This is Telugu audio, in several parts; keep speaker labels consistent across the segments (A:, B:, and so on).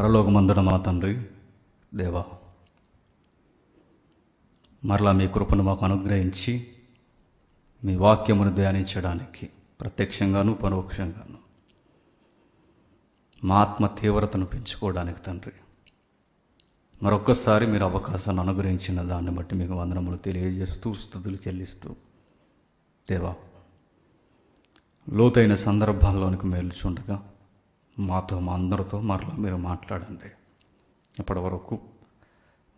A: పరలోకమందున మా తండ్రి దేవా మరలా మీ కృపను మాకు అనుగ్రహించి మీ వాక్యమును ధ్యానించడానికి ప్రత్యక్షంగాను పరోక్షంగాను మా ఆత్మ తీవ్రతను పెంచుకోవడానికి తండ్రి మరొక్కసారి మీరు అవకాశాన్ని అనుగ్రహించిన దాన్ని బట్టి మీకు వందనములు తెలియజేస్తూ స్థుతులు చెల్లిస్తూ దేవా లోతైన సందర్భాల్లోనికి మేల్చుండగా మాతో మా అందరితో మరలా మీరు మాట్లాడండి ఇప్పటివరకు వరకు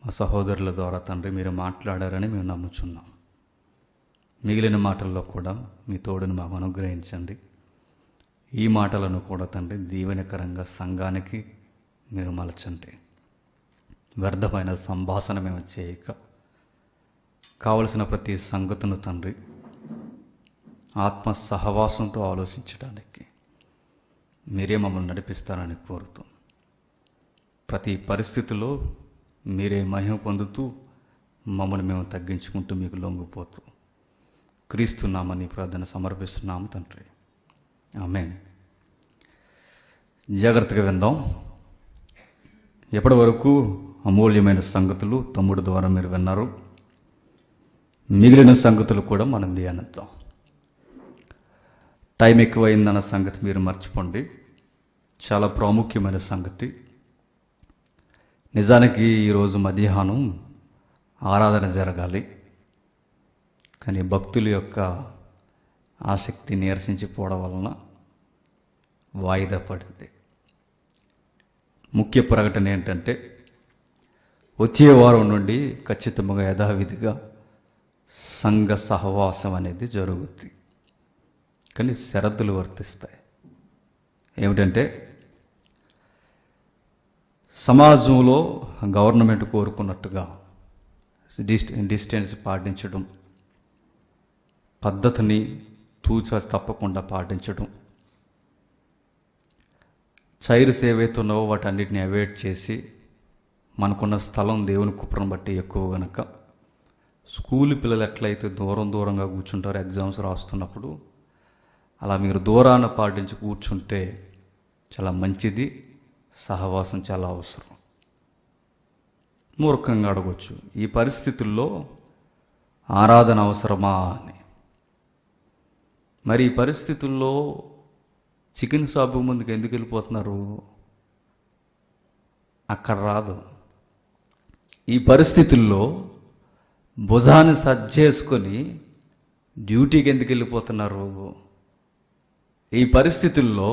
A: మా సహోదరుల ద్వారా తండ్రి మీరు మాట్లాడారని మేము నమ్ముచున్నాం మిగిలిన మాటల్లో కూడా మీ తోడును మాకు అనుగ్రహించండి ఈ మాటలను కూడా తండ్రి దీవెనకరంగా సంఘానికి మీరు మలచండి వ్యర్థమైన సంభాషణ మేము చేయక కావలసిన ప్రతి సంగతును తండ్రి ఆత్మ సహవాసంతో ఆలోచించడానికి మీరే మమ్మల్ని నడిపిస్తారని కోరుతూ ప్రతి పరిస్థితిలో మీరే మహిమ పొందుతూ మమ్మల్ని మేము తగ్గించుకుంటూ మీకు లొంగిపోతూ క్రీస్తున్నామని ప్రార్థన సమర్పిస్తున్నాము తండ్రి ఆమె జాగ్రత్తగా విందాం ఎప్పటి వరకు అమూల్యమైన సంగతులు తమ్ముడు ద్వారా మీరు విన్నారు మిగిలిన సంగతులు కూడా మనం ధ్యానిద్దాం టైం ఎక్కువైందన్న సంగతి మీరు మర్చిపోండి చాలా ప్రాముఖ్యమైన సంగతి నిజానికి ఈరోజు మధ్యాహ్నం ఆరాధన జరగాలి కానీ భక్తుల యొక్క ఆసక్తి నీరసించిపోవడం వలన వాయిదా పడింది ముఖ్య ప్రకటన ఏంటంటే వచ్చే వారం నుండి ఖచ్చితంగా యథావిధిగా సంఘ సహవాసం అనేది జరుగుతుంది కానీ షరతులు వర్తిస్తాయి ఏమిటంటే సమాజంలో గవర్నమెంట్ కోరుకున్నట్టుగా డిస్టెన్స్ పాటించడం పద్ధతిని తూచా తప్పకుండా పాటించడం చైర్స్ ఏవైతే వాటి వాటన్నిటిని అవాయిడ్ చేసి మనకున్న స్థలం దేవుని కుప్పను బట్టి ఎక్కువ గనక స్కూల్ పిల్లలు ఎట్లయితే దూరం దూరంగా కూర్చుంటారు ఎగ్జామ్స్ రాస్తున్నప్పుడు అలా మీరు దూరాన పాటించి కూర్చుంటే చాలా మంచిది సహవాసం చాలా అవసరం మూర్ఖంగా అడగవచ్చు ఈ పరిస్థితుల్లో ఆరాధన అవసరమా అని మరి ఈ పరిస్థితుల్లో చికెన్ షాపు ముందుకు ఎందుకు వెళ్ళిపోతున్నారు అక్కడ రాదు ఈ పరిస్థితుల్లో భుజాన్ని సజ్జేసుకొని డ్యూటీకి ఎందుకు వెళ్ళిపోతున్నారు ఈ పరిస్థితుల్లో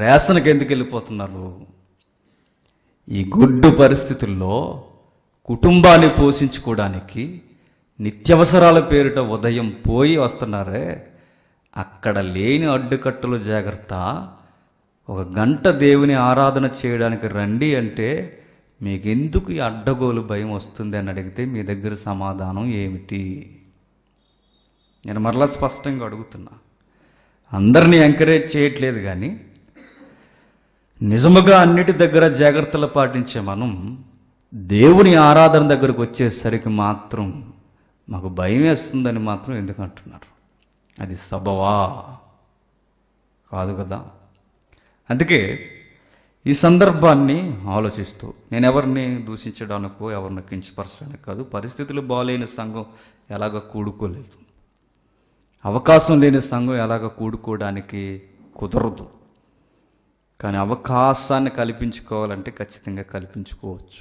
A: రేషన్కి ఎందుకు వెళ్ళిపోతున్నారు ఈ గుడ్డు పరిస్థితుల్లో కుటుంబాన్ని పోషించుకోవడానికి నిత్యవసరాల పేరిట ఉదయం పోయి వస్తున్నారే అక్కడ లేని అడ్డుకట్టలు జాగ్రత్త ఒక గంట దేవుని ఆరాధన చేయడానికి రండి అంటే మీకెందుకు ఈ అడ్డగోలు భయం వస్తుంది అని అడిగితే మీ దగ్గర సమాధానం ఏమిటి నేను మరలా స్పష్టంగా అడుగుతున్నా అందరినీ ఎంకరేజ్ చేయట్లేదు కానీ నిజముగా అన్నిటి దగ్గర జాగ్రత్తలు పాటించే మనం దేవుని ఆరాధన దగ్గరకు వచ్చేసరికి మాత్రం మాకు భయం వేస్తుందని మాత్రం ఎందుకు అంటున్నారు అది సబవా కాదు కదా అందుకే ఈ సందర్భాన్ని ఆలోచిస్తూ నేను ఎవరిని దూషించడానికో ఎవరిని కించపరచడానికి కాదు పరిస్థితులు బాగాలేని సంఘం ఎలాగ కూడుకోలేదు అవకాశం లేని సంఘం ఎలాగ కూడుకోవడానికి కుదరదు కానీ అవకాశాన్ని కల్పించుకోవాలంటే ఖచ్చితంగా కల్పించుకోవచ్చు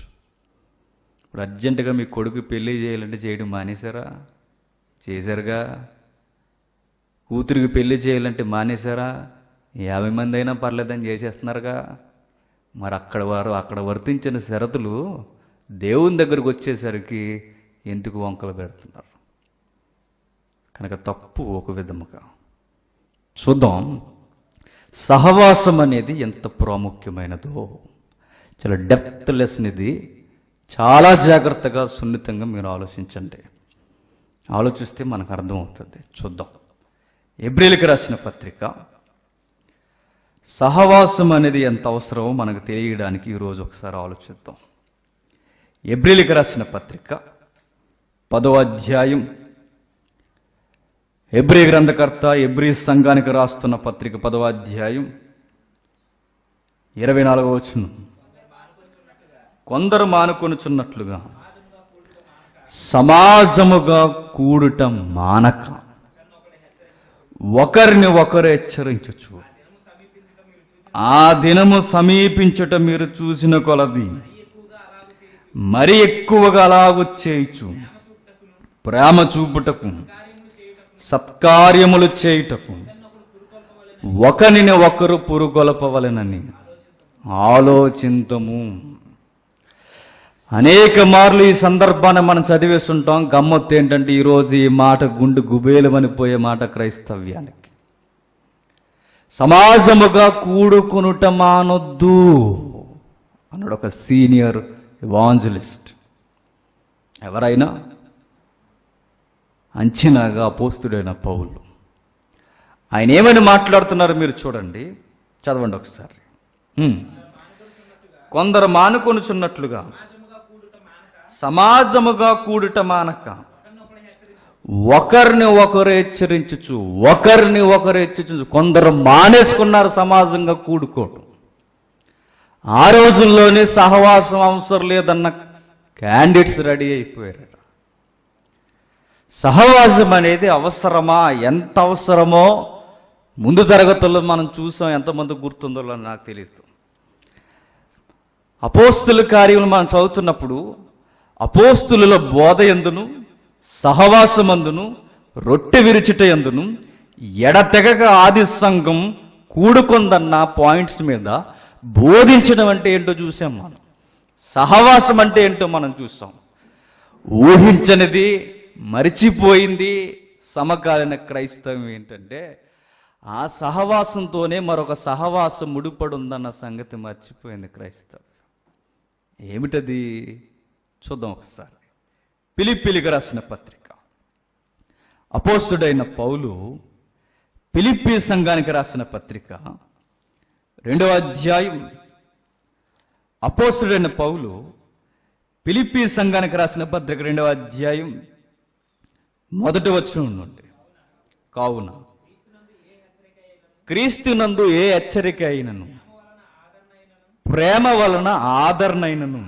A: ఇప్పుడు అర్జెంటుగా మీ కొడుకు పెళ్ళి చేయాలంటే చేయడం మానేశారా చేశారుగా కూతురికి పెళ్ళి చేయాలంటే మానేశారా యాభై మంది అయినా పర్లేదని చేసేస్తున్నారుగా మరి అక్కడ వారు అక్కడ వర్తించిన షరతులు దేవుని దగ్గరకు వచ్చేసరికి ఎందుకు వంకలు పెడుతున్నారు కనుక తప్పు ఒక విధముగా చూద్దాం సహవాసం అనేది ఎంత ప్రాముఖ్యమైనదో చాలా డెప్త్ లెసన్ ఇది చాలా జాగ్రత్తగా సున్నితంగా మీరు ఆలోచించండి ఆలోచిస్తే మనకు అర్థమవుతుంది చూద్దాం ఏప్రిల్కి రాసిన పత్రిక సహవాసం అనేది ఎంత అవసరమో మనకు తెలియడానికి ఈరోజు ఒకసారి ఆలోచిద్దాం ఏప్రిల్కి రాసిన పత్రిక పదో అధ్యాయం ఎబ్రి గ్రంథకర్త ఎబ్రి సంఘానికి రాస్తున్న పత్రిక పదవాధ్యాయం ఇరవై నాలుగవ వచ్చిన కొందరు మానుకొనుచున్నట్లుగా సమాజముగా కూడుట మానక ఒకరిని ఒకరు హెచ్చరించచ్చు ఆ దినము సమీపించట మీరు చూసిన కొలది మరి ఎక్కువగా అలాగొచ్చేయచ్చు ప్రేమ చూపుటకు సత్కార్యములు చేయుటకు ఒకరిని ఒకరు పురుగొలపవలనని ఆలోచింతము అనేక మార్లు ఈ సందర్భాన్ని మనం చదివేస్తుంటాం గమ్మత్తు ఏంటంటే ఈరోజు ఈ మాట గుండు గుబేలమని పోయే మాట క్రైస్తవ్యానికి సమాజముగా కూడుకునుట మానొద్దు అన్నాడు ఒక సీనియర్ వాంజలిస్ట్ ఎవరైనా అంచనాగా పోస్తుడైన పౌలు ఆయన ఏమని మాట్లాడుతున్నారు మీరు చూడండి చదవండి ఒకసారి కొందరు మానుకొనుచున్నట్లుగా సమాజముగా కూడుట మానక ఒకరిని ఒకరు హెచ్చరించు ఒకరిని ఒకరు హెచ్చరించు కొందరు మానేసుకున్నారు సమాజంగా కూడుకోవటం ఆ రోజుల్లోనే సహవాసం అవసరం లేదన్న క్యాండిడేట్స్ రెడీ అయిపోయారట సహవాసం అనేది అవసరమా ఎంత అవసరమో ముందు తరగతుల్లో మనం చూసాం ఎంతమంది గుర్తుందో నాకు తెలియదు అపోస్తుల కార్యములు మనం చదువుతున్నప్పుడు అపోస్తుల బోధ ఎందును సహవాసమందును రొట్టె విరుచుట ఎందును ఎడతెగక ఆది సంఘం కూడుకుందన్న పాయింట్స్ మీద బోధించడం అంటే ఏంటో చూసాం మనం సహవాసం అంటే ఏంటో మనం చూస్తాం ఊహించనిది మరిచిపోయింది సమకాలీన క్రైస్తవం ఏంటంటే ఆ సహవాసంతోనే మరొక సహవాసం ముడిపడుందన్న సంగతి మర్చిపోయింది క్రైస్తవం ఏమిటది చూద్దాం ఒకసారి పిలిపిలికి రాసిన పత్రిక అపోస్తుడైన పౌలు పిలిపి సంఘానికి రాసిన పత్రిక రెండవ అధ్యాయం అపోస్తుడైన పౌలు పిలిపి సంఘానికి రాసిన పత్రిక రెండవ అధ్యాయం మొదటి వచనం నుండి కావున క్రీస్తునందు ఏ హెచ్చరిక అయినను ప్రేమ వలన ఆదరణైనను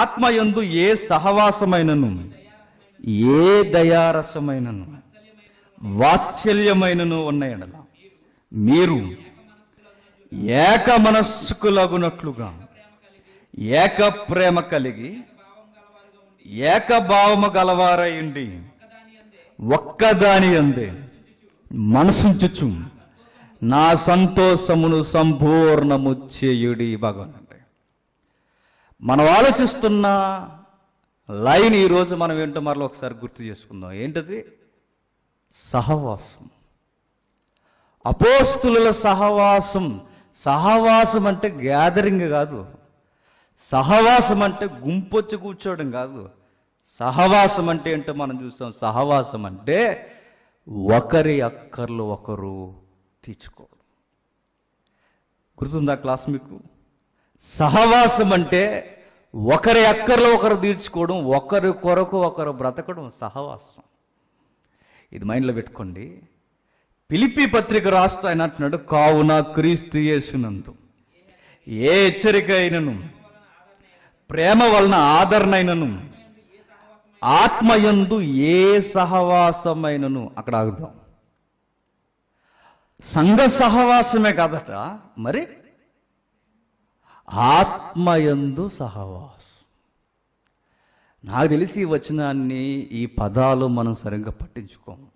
A: ఆత్మయందు ఏ సహవాసమైనను ఏ దయారసమైనను వాత్సల్యమైనను ఉన్నాయన మీరు ఏక మనస్సుకులగునట్లుగా ఏక ప్రేమ కలిగి ఏకభావము గలవారయండి ఒక్కదాని అందే చుచ్చు నా సంతోషమును సంపూర్ణము చేయుడి భగవాన్ అంటే మనం ఆలోచిస్తున్న లైన్ ఈరోజు మనం ఏంటో మరల ఒకసారి గుర్తు చేసుకుందాం ఏంటది సహవాసం అపోస్తుల సహవాసం సహవాసం అంటే గ్యాదరింగ్ కాదు సహవాసం అంటే గుంపొచ్చి కూర్చోవడం కాదు సహవాసం అంటే ఏంటో మనం చూస్తాం సహవాసం అంటే ఒకరి అక్కర్లు ఒకరు తీర్చుకోవడం గుర్తుందా క్లాస్ మీకు సహవాసం అంటే ఒకరి అక్కర్లు ఒకరు తీర్చుకోవడం ఒకరి కొరకు ఒకరు బ్రతకడం సహవాసం ఇది మైండ్లో పెట్టుకోండి పిలిపి పత్రిక రాస్తూ ఆయన అంటున్నాడు కావున క్రీస్తు యేసునందు ఏ హెచ్చరిక అయినను ప్రేమ వలన ఆదరణ అయినను ఆత్మయందు ఏ సహవాసమైనను అక్కడ ఆగుదాం సంఘ సహవాసమే కాదట మరి ఆత్మయందు సహవాసం నాకు తెలిసి వచనాన్ని ఈ పదాలు మనం సరిగ్గా పట్టించుకోము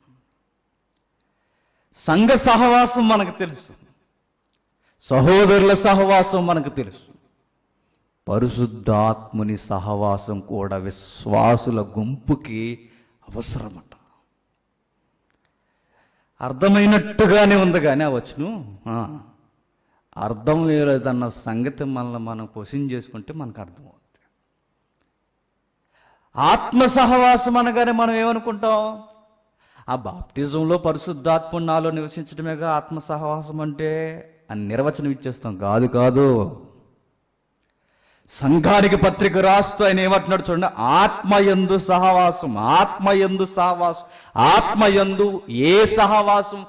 A: సంఘ సహవాసం మనకు తెలుసు సహోదరుల సహవాసం మనకు తెలుసు పరిశుద్ధాత్ముని సహవాసం కూడా విశ్వాసుల గుంపుకి అవసరమట అర్థమైనట్టుగానే ఉంది కానీ ఆ వచ్చును అర్థం వేయలేదన్న సంగతి మనల్ని మనం క్వశ్చన్ చేసుకుంటే మనకు అర్థమవుతుంది ఆత్మ సహవాసం అనగానే మనం ఏమనుకుంటాం ఆ బాప్టిజంలో పరిశుద్ధాత్మ నాలో నివసించడమేగా ఆత్మ సహవాసం అంటే అని నిర్వచనం ఇచ్చేస్తాం కాదు కాదు సంఘానికి పత్రిక రాస్తూ ఆయన ఏమంటున్నాడు చూడండి ఆత్మయందు సహవాసం ఆత్మయందు సహవాసం ఆత్మయందు ఏ సహవాసం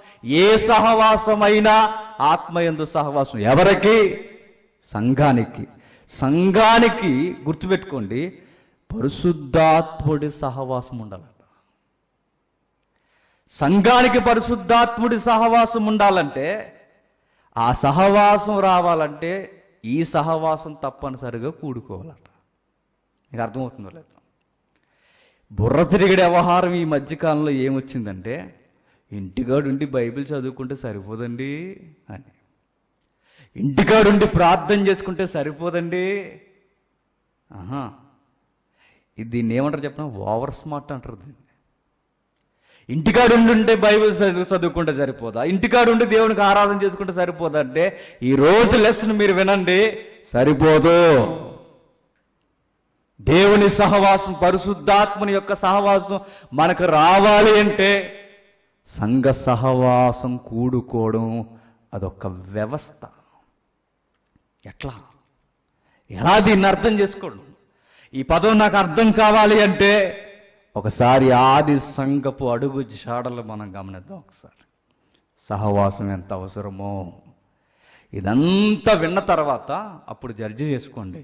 A: ఏ సహవాసమైనా ఆత్మయందు సహవాసం ఎవరికి సంఘానికి సంఘానికి గుర్తుపెట్టుకోండి పరిశుద్ధాత్ముడి సహవాసం ఉండాలంట సంఘానికి పరిశుద్ధాత్ముడి సహవాసం ఉండాలంటే ఆ సహవాసం రావాలంటే ఈ సహవాసం తప్పనిసరిగా కూడుకోవాలట మీకు అర్థమవుతుందో లేదు బుర్ర తిరిగడి వ్యవహారం ఈ మధ్యకాలంలో ఏమొచ్చిందంటే ఇంటికాడుండి బైబిల్ చదువుకుంటే సరిపోదండి అని ఇంటికాడుండి ప్రార్థన చేసుకుంటే సరిపోదండి ఆహా ఇది దీన్ని ఏమంటారు చెప్పిన ఓవర్ స్మార్ట్ అంటారు దీన్ని ఇంటికాడు ఉంటే బైబిల్ చదువు చదువుకుంటే సరిపోదా ఇంటికాడు ఉండి దేవునికి ఆరాధన చేసుకుంటే సరిపోదా అంటే ఈ రోజు లెసన్ మీరు వినండి సరిపోదు దేవుని సహవాసం పరిశుద్ధాత్మని యొక్క సహవాసం మనకు రావాలి అంటే సంఘ సహవాసం కూడుకోవడం అదొక వ్యవస్థ ఎట్లా ఎలా దీన్ని అర్థం చేసుకోవడం ఈ పదం నాకు అర్థం కావాలి అంటే ఒకసారి ఆది సంగపు అడుగు జాడలు మనం గమనిద్దాం ఒకసారి సహవాసం ఎంత అవసరమో ఇదంతా విన్న తర్వాత అప్పుడు జడ్జి చేసుకోండి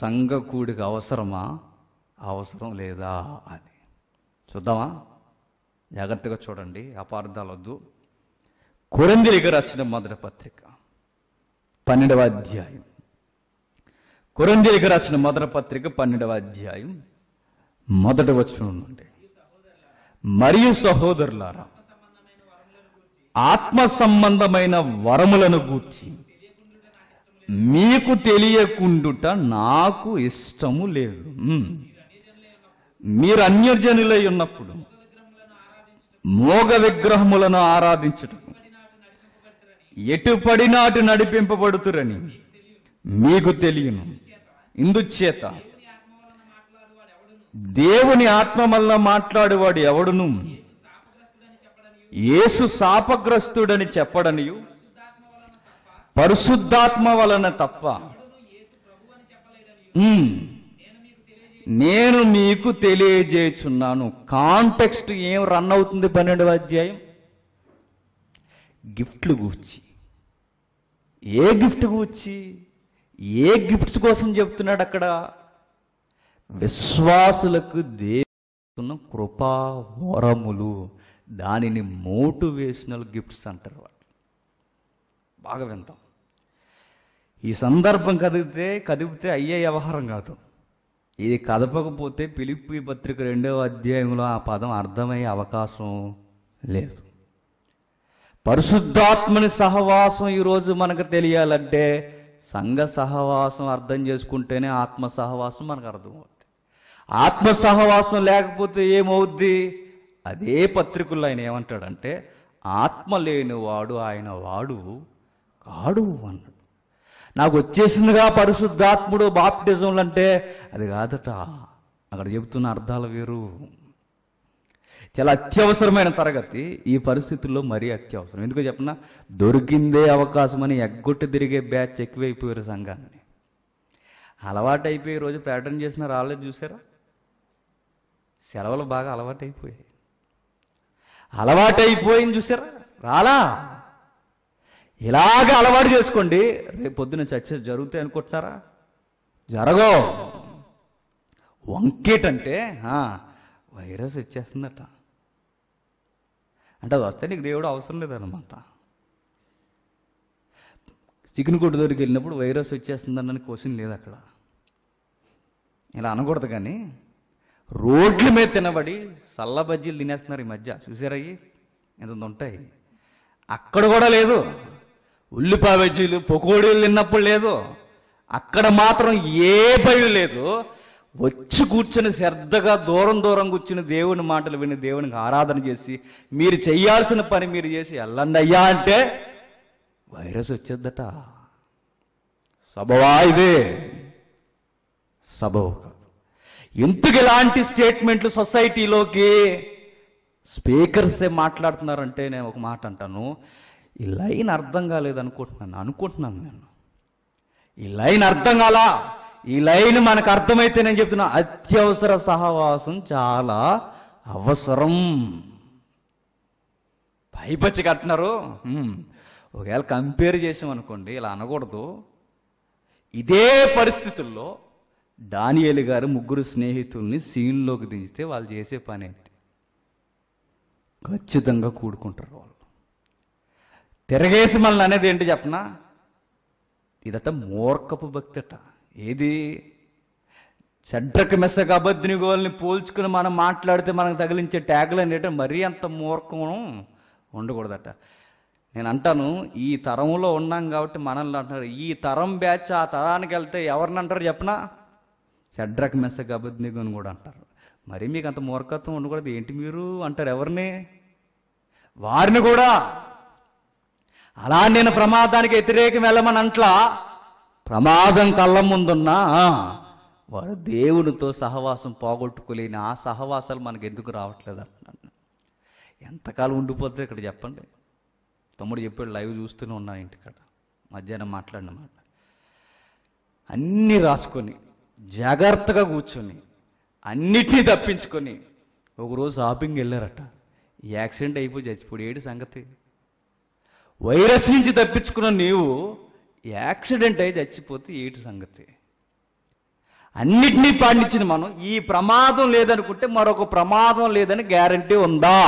A: సంఘకూడికి అవసరమా అవసరం లేదా అని చూద్దామా జాగ్రత్తగా చూడండి అపార్థాలు వద్దు కొరందిలికి రాసిన మొదటి పత్రిక పన్నెండవ అధ్యాయం కొరందిలికి రాసిన మొదటి పత్రిక పన్నెండవ అధ్యాయం మొదటి వచనం నుండి మరియు సహోదరులారా ఆత్మ సంబంధమైన వరములను గూర్చి మీకు తెలియకుండుట నాకు ఇష్టము లేదు మీరు అన్యజనులై ఉన్నప్పుడు మోగ విగ్రహములను ఆరాధించటం ఎటుపడినాటి నడిపింపబడుతురని మీకు తెలియను ఇందుచేత దేవుని ఆత్మ వల్ల మాట్లాడేవాడు ఎవడును ఏసు శాపగ్రస్తుడని చెప్పడనియు పరిశుద్ధాత్మ వలన తప్ప నేను మీకు తెలియజేయుచున్నాను కాంటెక్స్ట్ ఏం రన్ అవుతుంది పన్నెండవ అధ్యాయం గిఫ్ట్లు గూర్చి ఏ గిఫ్ట్ గూర్చి ఏ గిఫ్ట్స్ కోసం చెప్తున్నాడు అక్కడ విశ్వాసులకు దేవుతున్న కృపా వరములు దానిని మోటివేషనల్ గిఫ్ట్స్ అంటారు వాళ్ళు బాగా వింటాం ఈ సందర్భం కదిగితే కదిపితే అయ్యే వ్యవహారం కాదు ఇది కదపకపోతే పిలిపి పత్రిక రెండవ అధ్యాయంలో ఆ పదం అర్థమయ్యే అవకాశం లేదు పరిశుద్ధాత్మని సహవాసం ఈరోజు మనకు తెలియాలంటే సంఘ సహవాసం అర్థం చేసుకుంటేనే ఆత్మ సహవాసం మనకు అర్థం అవుతుంది ఆత్మ సహవాసం లేకపోతే ఏమవుద్ది అదే పత్రికల్లో ఆయన ఏమంటాడంటే ఆత్మ లేనివాడు ఆయన వాడు కాడు అన్నాడు నాకు వచ్చేసిందిగా పరిశుద్ధాత్ముడు బాప్టిజంలు అంటే అది కాదట అక్కడ చెబుతున్న అర్థాలు వేరు చాలా అత్యవసరమైన తరగతి ఈ పరిస్థితుల్లో మరీ అత్యవసరం ఎందుకు చెప్పిన దొరికిందే అవకాశం అని ఎగ్గొట్టి తిరిగే బ్యాచ్ ఎక్కువైపోయారు సంఘాన్ని అలవాటైపోయి రోజు ప్రకటన చేసిన రాలేదు చూసారా సెలవులు బాగా అలవాటైపోయాయి అలవాటైపోయింది చూసారా రాలా ఇలాగ అలవాటు చేసుకోండి రేపు పొద్దున చర్చ జరుగుతాయి అనుకుంటున్నారా జరగో వంకేటంటే వైరస్ వచ్చేస్తుందట అంటే అది వస్తే నీకు దేవుడు అవసరం లేదనమాట చికెన్ కొట్టు దగ్గరికి వెళ్ళినప్పుడు వైరస్ వచ్చేస్తుందన్న క్వశ్చన్ లేదు అక్కడ ఇలా అనకూడదు కానీ రోడ్ల మీద తినబడి సల్లబజ్జీలు బజ్జీలు తినేస్తున్నారు ఈ మధ్య చూసారయ్యి ఎంత ఉంటాయి అక్కడ కూడా లేదు ఉల్లిపాయ బజ్జీలు పకోడీలు తిన్నప్పుడు లేదు అక్కడ మాత్రం ఏ భయం లేదు వచ్చి కూర్చొని శ్రద్ధగా దూరం దూరం కూర్చుని దేవుని మాటలు విని దేవునికి ఆరాధన చేసి మీరు చేయాల్సిన పని మీరు చేసి వెళ్ళండి అయ్యా అంటే వైరస్ వచ్చేద్దట సభవా ఇదే సభ ఎందుకు ఇలాంటి స్టేట్మెంట్లు సొసైటీలోకి స్పీకర్సే మాట్లాడుతున్నారంటే నేను ఒక మాట అంటాను ఈ లైన్ అర్థం కాలేదు అనుకుంటున్నాను అనుకుంటున్నాను నేను ఈ లైన్ అర్థం కాలా ఈ లైన్ మనకు అర్థమైతే నేను చెప్తున్నా అత్యవసర సహవాసం చాలా అవసరం పైపచ్చి కట్టినారు ఒకవేళ కంపేర్ చేసామనుకోండి ఇలా అనకూడదు ఇదే పరిస్థితుల్లో దానియేలు గారు ముగ్గురు స్నేహితుల్ని సీన్లోకి దించితే వాళ్ళు చేసే పని ఏంటి ఖచ్చితంగా కూడుకుంటారు వాళ్ళు తిరగేసి మనల్ని అనేది ఏంటి చెప్పనా ఇదంతా మూర్ఖపు భక్తట ఏది చెడ్డకు మెసగ అబద్ధిని గోల్ని పోల్చుకుని మనం మాట్లాడితే మనకు తగిలించే ట్యాగులు అనేటం మరీ అంత మూర్ఖం ఉండకూడదట నేను అంటాను ఈ తరంలో ఉన్నాం కాబట్టి మనల్ని అంటున్నారు ఈ తరం బ్యాచ్ ఆ తరానికి వెళ్తే ఎవరిని అంటారు చెప్పనా షడ్రక్ మెస్స అబద్ధిగు అని కూడా అంటారు మరి మీకు అంత మూర్ఖత్వం ఉండకూడదు ఏంటి మీరు అంటారు ఎవరిని వారిని కూడా అలా నేను ప్రమాదానికి వ్యతిరేకం వెళ్ళమని అంట్లా ప్రమాదం కళ్ళ ముందున్నా వారు దేవునితో సహవాసం పోగొట్టుకోలేని ఆ సహవాసాలు మనకు ఎందుకు రావట్లేదు అంటున్నాను ఎంతకాలం ఉండిపోతుంది ఇక్కడ చెప్పండి తమ్ముడు చెప్పాడు లైవ్ చూస్తూనే ఉన్నాను ఇంటికాడ మధ్యాహ్నం మాట్లాడినమాట అన్నీ రాసుకొని జాగ్రత్తగా కూర్చొని అన్నిటినీ తప్పించుకొని ఒకరోజు షాపింగ్ వెళ్ళారట యాక్సిడెంట్ అయిపోయి చచ్చిపోయి ఏడు సంగతి వైరస్ నుంచి తప్పించుకున్న నీవు యాక్సిడెంట్ అయి చచ్చిపోతే ఏటి సంగతి అన్నిటినీ పాటించిన మనం ఈ ప్రమాదం లేదనుకుంటే మరొక ప్రమాదం లేదని గ్యారంటీ ఉందా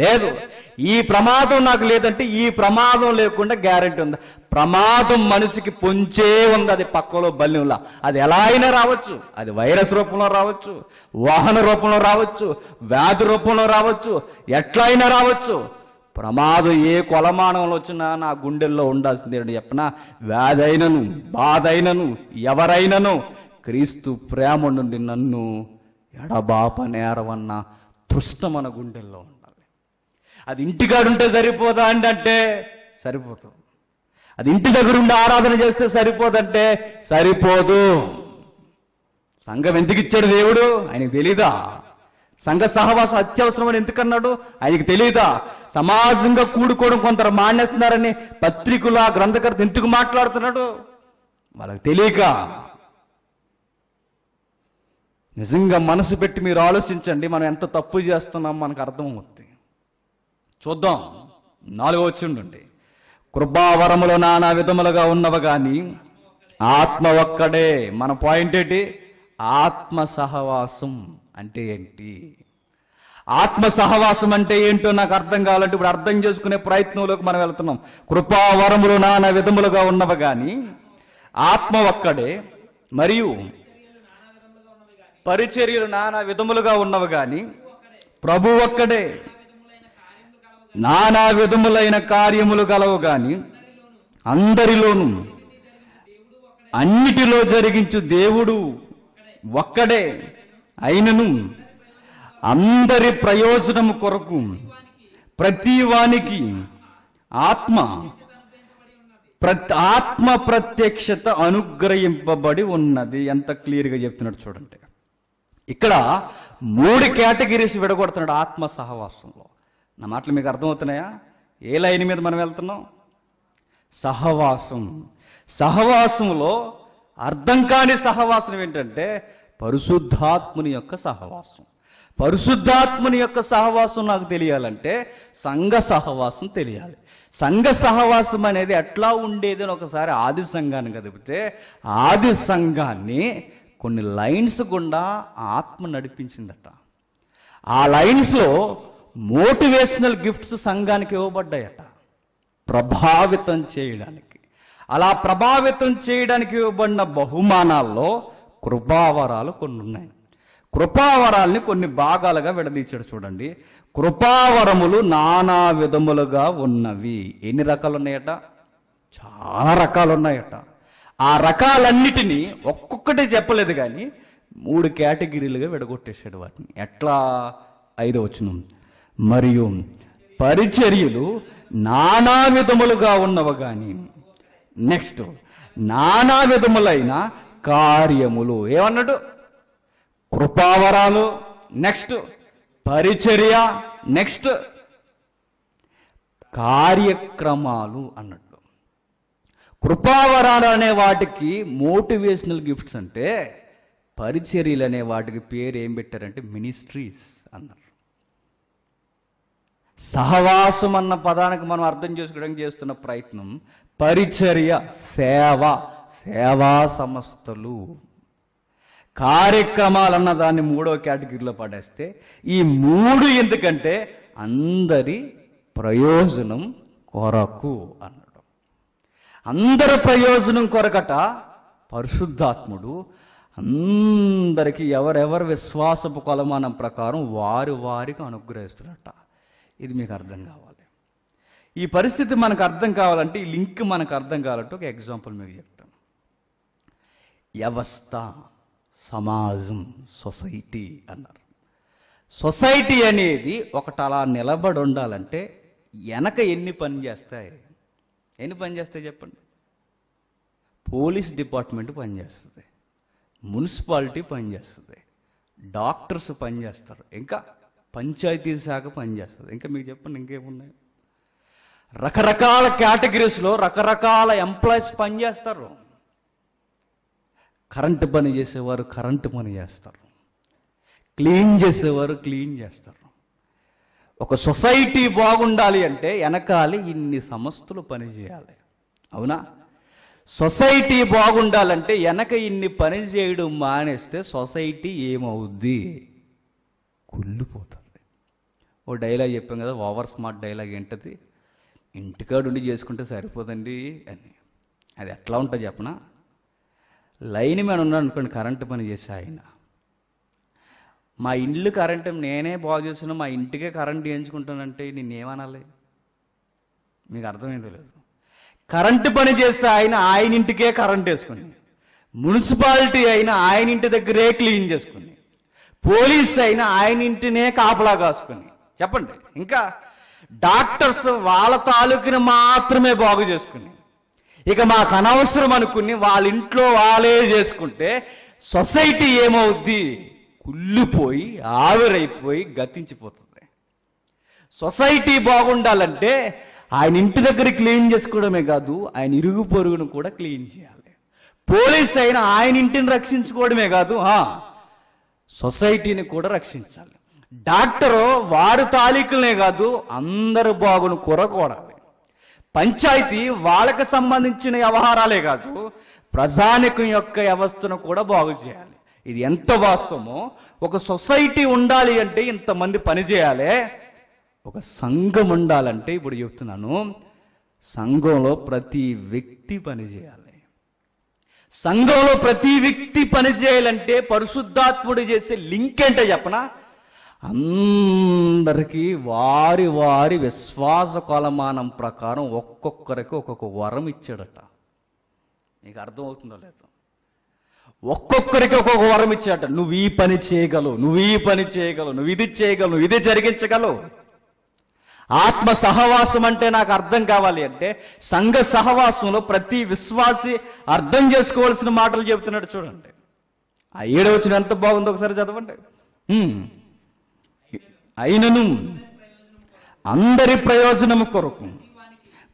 A: లేదు ఈ ప్రమాదం నాకు లేదంటే ఈ ప్రమాదం లేకుండా గ్యారంటీ ఉంది ప్రమాదం మనిషికి పొంచే ఉంది అది పక్కలో బల్యంలా అది ఎలా అయినా రావచ్చు అది వైరస్ రూపంలో రావచ్చు వాహన రూపంలో రావచ్చు వ్యాధి రూపంలో రావచ్చు ఎట్లయినా రావచ్చు ప్రమాదం ఏ కొలమానంలో వచ్చినా నా గుండెల్లో ఉండాల్సింది అని చెప్పిన వ్యాధైనను బాధైనను ఎవరైనను క్రీస్తు ప్రేమ నుండి నన్ను ఎడబాప నేరవన్న తృష్ణ మన గుండెల్లో అది ఉంటే సరిపోదా అండి అంటే సరిపోతుంది అది ఇంటి దగ్గర ఉండి ఆరాధన చేస్తే సరిపోదంటే సరిపోదు సంఘం ఎందుకు ఇచ్చాడు దేవుడు ఆయనకు తెలీదా సంఘ సహవాసం అత్యవసరమని ఎందుకన్నాడు ఆయనకు తెలియదా సమాజంగా కూడుకోవడం కొందరు మానేస్తున్నారని పత్రికలు ఆ గ్రంథకర్త ఎందుకు మాట్లాడుతున్నాడు వాళ్ళకి తెలియక నిజంగా మనసు పెట్టి మీరు ఆలోచించండి మనం ఎంత తప్పు చేస్తున్నాం మనకు అర్థం చూద్దాం నాలుగో వచ్చిండండి కృపావరములు నానా విధములుగా ఉన్నవి కానీ ఆత్మ ఒక్కడే మన పాయింట్ ఏంటి ఆత్మ సహవాసం అంటే ఏంటి ఆత్మ సహవాసం అంటే ఏంటో నాకు అర్థం కావాలంటే ఇప్పుడు అర్థం చేసుకునే ప్రయత్నంలోకి మనం వెళ్తున్నాం కృపావరములు నానా విధములుగా ఉన్నవి కానీ ఆత్మ ఒక్కడే మరియు పరిచర్యలు నానా విధములుగా ఉన్నవి కానీ ప్రభు ఒక్కడే నానా విధములైన కార్యములు గలవు కాని అందరిలోనూ అన్నిటిలో జరిగించు దేవుడు ఒక్కడే అయినను అందరి ప్రయోజనము కొరకు ప్రతి వానికి ఆత్మ ఆత్మ ప్రత్యక్షత అనుగ్రహింపబడి ఉన్నది ఎంత క్లియర్గా చెప్తున్నాడు చూడండి ఇక్కడ మూడు కేటగిరీస్ విడగొడుతున్నాడు ఆత్మ సహవాసంలో నా మాటలు మీకు అర్థమవుతున్నాయా ఏ లైన్ మీద మనం వెళ్తున్నాం సహవాసం సహవాసంలో అర్థం కాని సహవాసం ఏంటంటే పరిశుద్ధాత్ముని యొక్క సహవాసం పరిశుద్ధాత్ముని యొక్క సహవాసం నాకు తెలియాలంటే సంఘ సహవాసం తెలియాలి సంఘ సహవాసం అనేది ఎట్లా ఉండేది అని ఒకసారి ఆది సంఘాన్ని కదిపితే ఆది సంఘాన్ని కొన్ని లైన్స్ గుండా ఆత్మ నడిపించిందట ఆ లైన్స్లో మోటివేషనల్ గిఫ్ట్స్ సంఘానికి ఇవ్వబడ్డాయట ప్రభావితం చేయడానికి అలా ప్రభావితం చేయడానికి ఇవ్వబడిన బహుమానాల్లో కృపావరాలు కొన్ని ఉన్నాయి కృపావరాల్ని కొన్ని భాగాలుగా విడదీచాడు చూడండి కృపావరములు నానా విధములుగా ఉన్నవి ఎన్ని రకాలు ఉన్నాయట చాలా రకాలు ఉన్నాయట ఆ రకాలన్నిటినీ ఒక్కొక్కటి చెప్పలేదు కానీ మూడు కేటగిరీలుగా విడగొట్టేశాడు వాటిని ఎట్లా ఐదో వచ్చిన మరియు పరిచర్యలు నానా విధములుగా ఉన్నవ కానీ నెక్స్ట్ నానా విధములైన కార్యములు ఏమన్నాడు కృపావరాలు నెక్స్ట్ పరిచర్య నెక్స్ట్ కార్యక్రమాలు అన్నట్టు కృపావరాలు అనే వాటికి మోటివేషనల్ గిఫ్ట్స్ అంటే పరిచర్యలు అనే వాటికి పేరు ఏం పెట్టారంటే మినిస్ట్రీస్ అన్నారు సహవాసం అన్న పదానికి మనం అర్థం చేసుకోవడానికి చేస్తున్న ప్రయత్నం పరిచర్య సేవ సేవా సంస్థలు కార్యక్రమాలు అన్న దాన్ని మూడో కేటగిరీలో పడేస్తే ఈ మూడు ఎందుకంటే అందరి ప్రయోజనం కొరకు అన్నాడు అందరి ప్రయోజనం కొరకట పరిశుద్ధాత్ముడు అందరికీ ఎవరెవరు విశ్వాసపు కొలమానం ప్రకారం వారి వారికి అనుగ్రహిస్తున్నట్ట ఇది మీకు అర్థం కావాలి ఈ పరిస్థితి మనకు అర్థం కావాలంటే ఈ లింక్ మనకు అర్థం కావాలంటే ఒక ఎగ్జాంపుల్ మీకు చెప్తాను వ్యవస్థ సమాజం సొసైటీ అన్నారు సొసైటీ అనేది ఒకటి అలా నిలబడి ఉండాలంటే వెనక ఎన్ని పని చేస్తాయి ఎన్ని పని చేస్తాయి చెప్పండి పోలీస్ డిపార్ట్మెంట్ పనిచేస్తుంది మున్సిపాలిటీ పనిచేస్తుంది డాక్టర్స్ పనిచేస్తారు ఇంకా పంచాయతీ శాఖ పనిచేస్తుంది ఇంకా మీకు చెప్పండి ఇంకేమున్నాయి రకరకాల కేటగిరీస్లో రకరకాల ఎంప్లాయీస్ పనిచేస్తారు కరెంటు పని చేసేవారు కరెంటు పని చేస్తారు క్లీన్ చేసేవారు క్లీన్ చేస్తారు ఒక సొసైటీ బాగుండాలి అంటే వెనకాలి ఇన్ని సంస్థలు పనిచేయాలి అవునా సొసైటీ బాగుండాలంటే వెనక ఇన్ని పని చేయడం మానేస్తే సొసైటీ ఏమవుద్ది కుళ్ళిపోతుంది ఓ డైలాగ్ చెప్పాం కదా ఓవర్ స్మార్ట్ డైలాగ్ ఏంటది ఇంటికాడు ఉండి చేసుకుంటే సరిపోదండి అని అది ఎట్లా ఉంటుంది చెప్పనా లైన్ మీద ఉన్నాడు అనుకోండి కరెంటు పని చేసే ఆయన మా ఇల్లు కరెంటు నేనే బాగు చేసిన మా ఇంటికే కరెంటు నేను ఏమనాలి మీకు అర్థమైందో లేదు కరెంటు పని చేస్తే ఆయన ఆయన ఇంటికే కరెంట్ వేసుకుని మున్సిపాలిటీ అయినా ఆయన ఇంటి దగ్గరే క్లీన్ చేసుకుని పోలీస్ అయినా ఆయన ఇంటినే కాపలా కాసుకుని చెప్పండి ఇంకా డాక్టర్స్ వాళ్ళ తాలూకుని మాత్రమే బాగు చేసుకుని ఇక మాకు అనవసరం అనుకుని వాళ్ళ ఇంట్లో వాళ్ళే చేసుకుంటే సొసైటీ ఏమవుద్ది కుళ్ళిపోయి ఆవిరైపోయి గతించిపోతుంది సొసైటీ బాగుండాలంటే ఆయన ఇంటి దగ్గర క్లీన్ చేసుకోవడమే కాదు ఆయన ఇరుగు పొరుగును కూడా క్లీన్ చేయాలి పోలీస్ అయినా ఆయన ఇంటిని రక్షించుకోవడమే కాదు సొసైటీని కూడా రక్షించాలి డాక్టరు వారి తాలీకులనే కాదు అందరు బాగును కూరకూడాలి పంచాయతీ వాళ్ళకి సంబంధించిన వ్యవహారాలే కాదు ప్రజానికం యొక్క వ్యవస్థను కూడా బాగు చేయాలి ఇది ఎంత వాస్తవమో ఒక సొసైటీ ఉండాలి అంటే ఇంతమంది పని చేయాలి ఒక సంఘం ఉండాలంటే ఇప్పుడు చెప్తున్నాను సంఘంలో ప్రతి వ్యక్తి పనిచేయాలి సంఘంలో ప్రతి వ్యక్తి పనిచేయాలంటే పరిశుద్ధాత్ముడు చేసే లింక్ ఏంటో చెప్పనా అందరికీ వారి వారి విశ్వాస కొలమానం ప్రకారం ఒక్కొక్కరికి ఒక్కొక్క వరం ఇచ్చాడట నీకు అర్థమవుతుందో లేదో ఒక్కొక్కరికి ఒక్కొక్క వరం ఇచ్చాడట నువ్వు ఈ పని చేయగలవు నువ్వు ఈ పని చేయగలవు నువ్వు ఇది చేయగలవు నువ్వు ఇది జరిగించగలవు ఆత్మ సహవాసం అంటే నాకు అర్థం కావాలి అంటే సంఘ సహవాసంలో ప్రతి విశ్వాసి అర్థం చేసుకోవాల్సిన మాటలు చెబుతున్నాడు చూడండి ఆ ఏడవచ్చిన ఎంత బాగుందో ఒకసారి చదవండి అయినను అందరి ప్రయోజనము కొరకు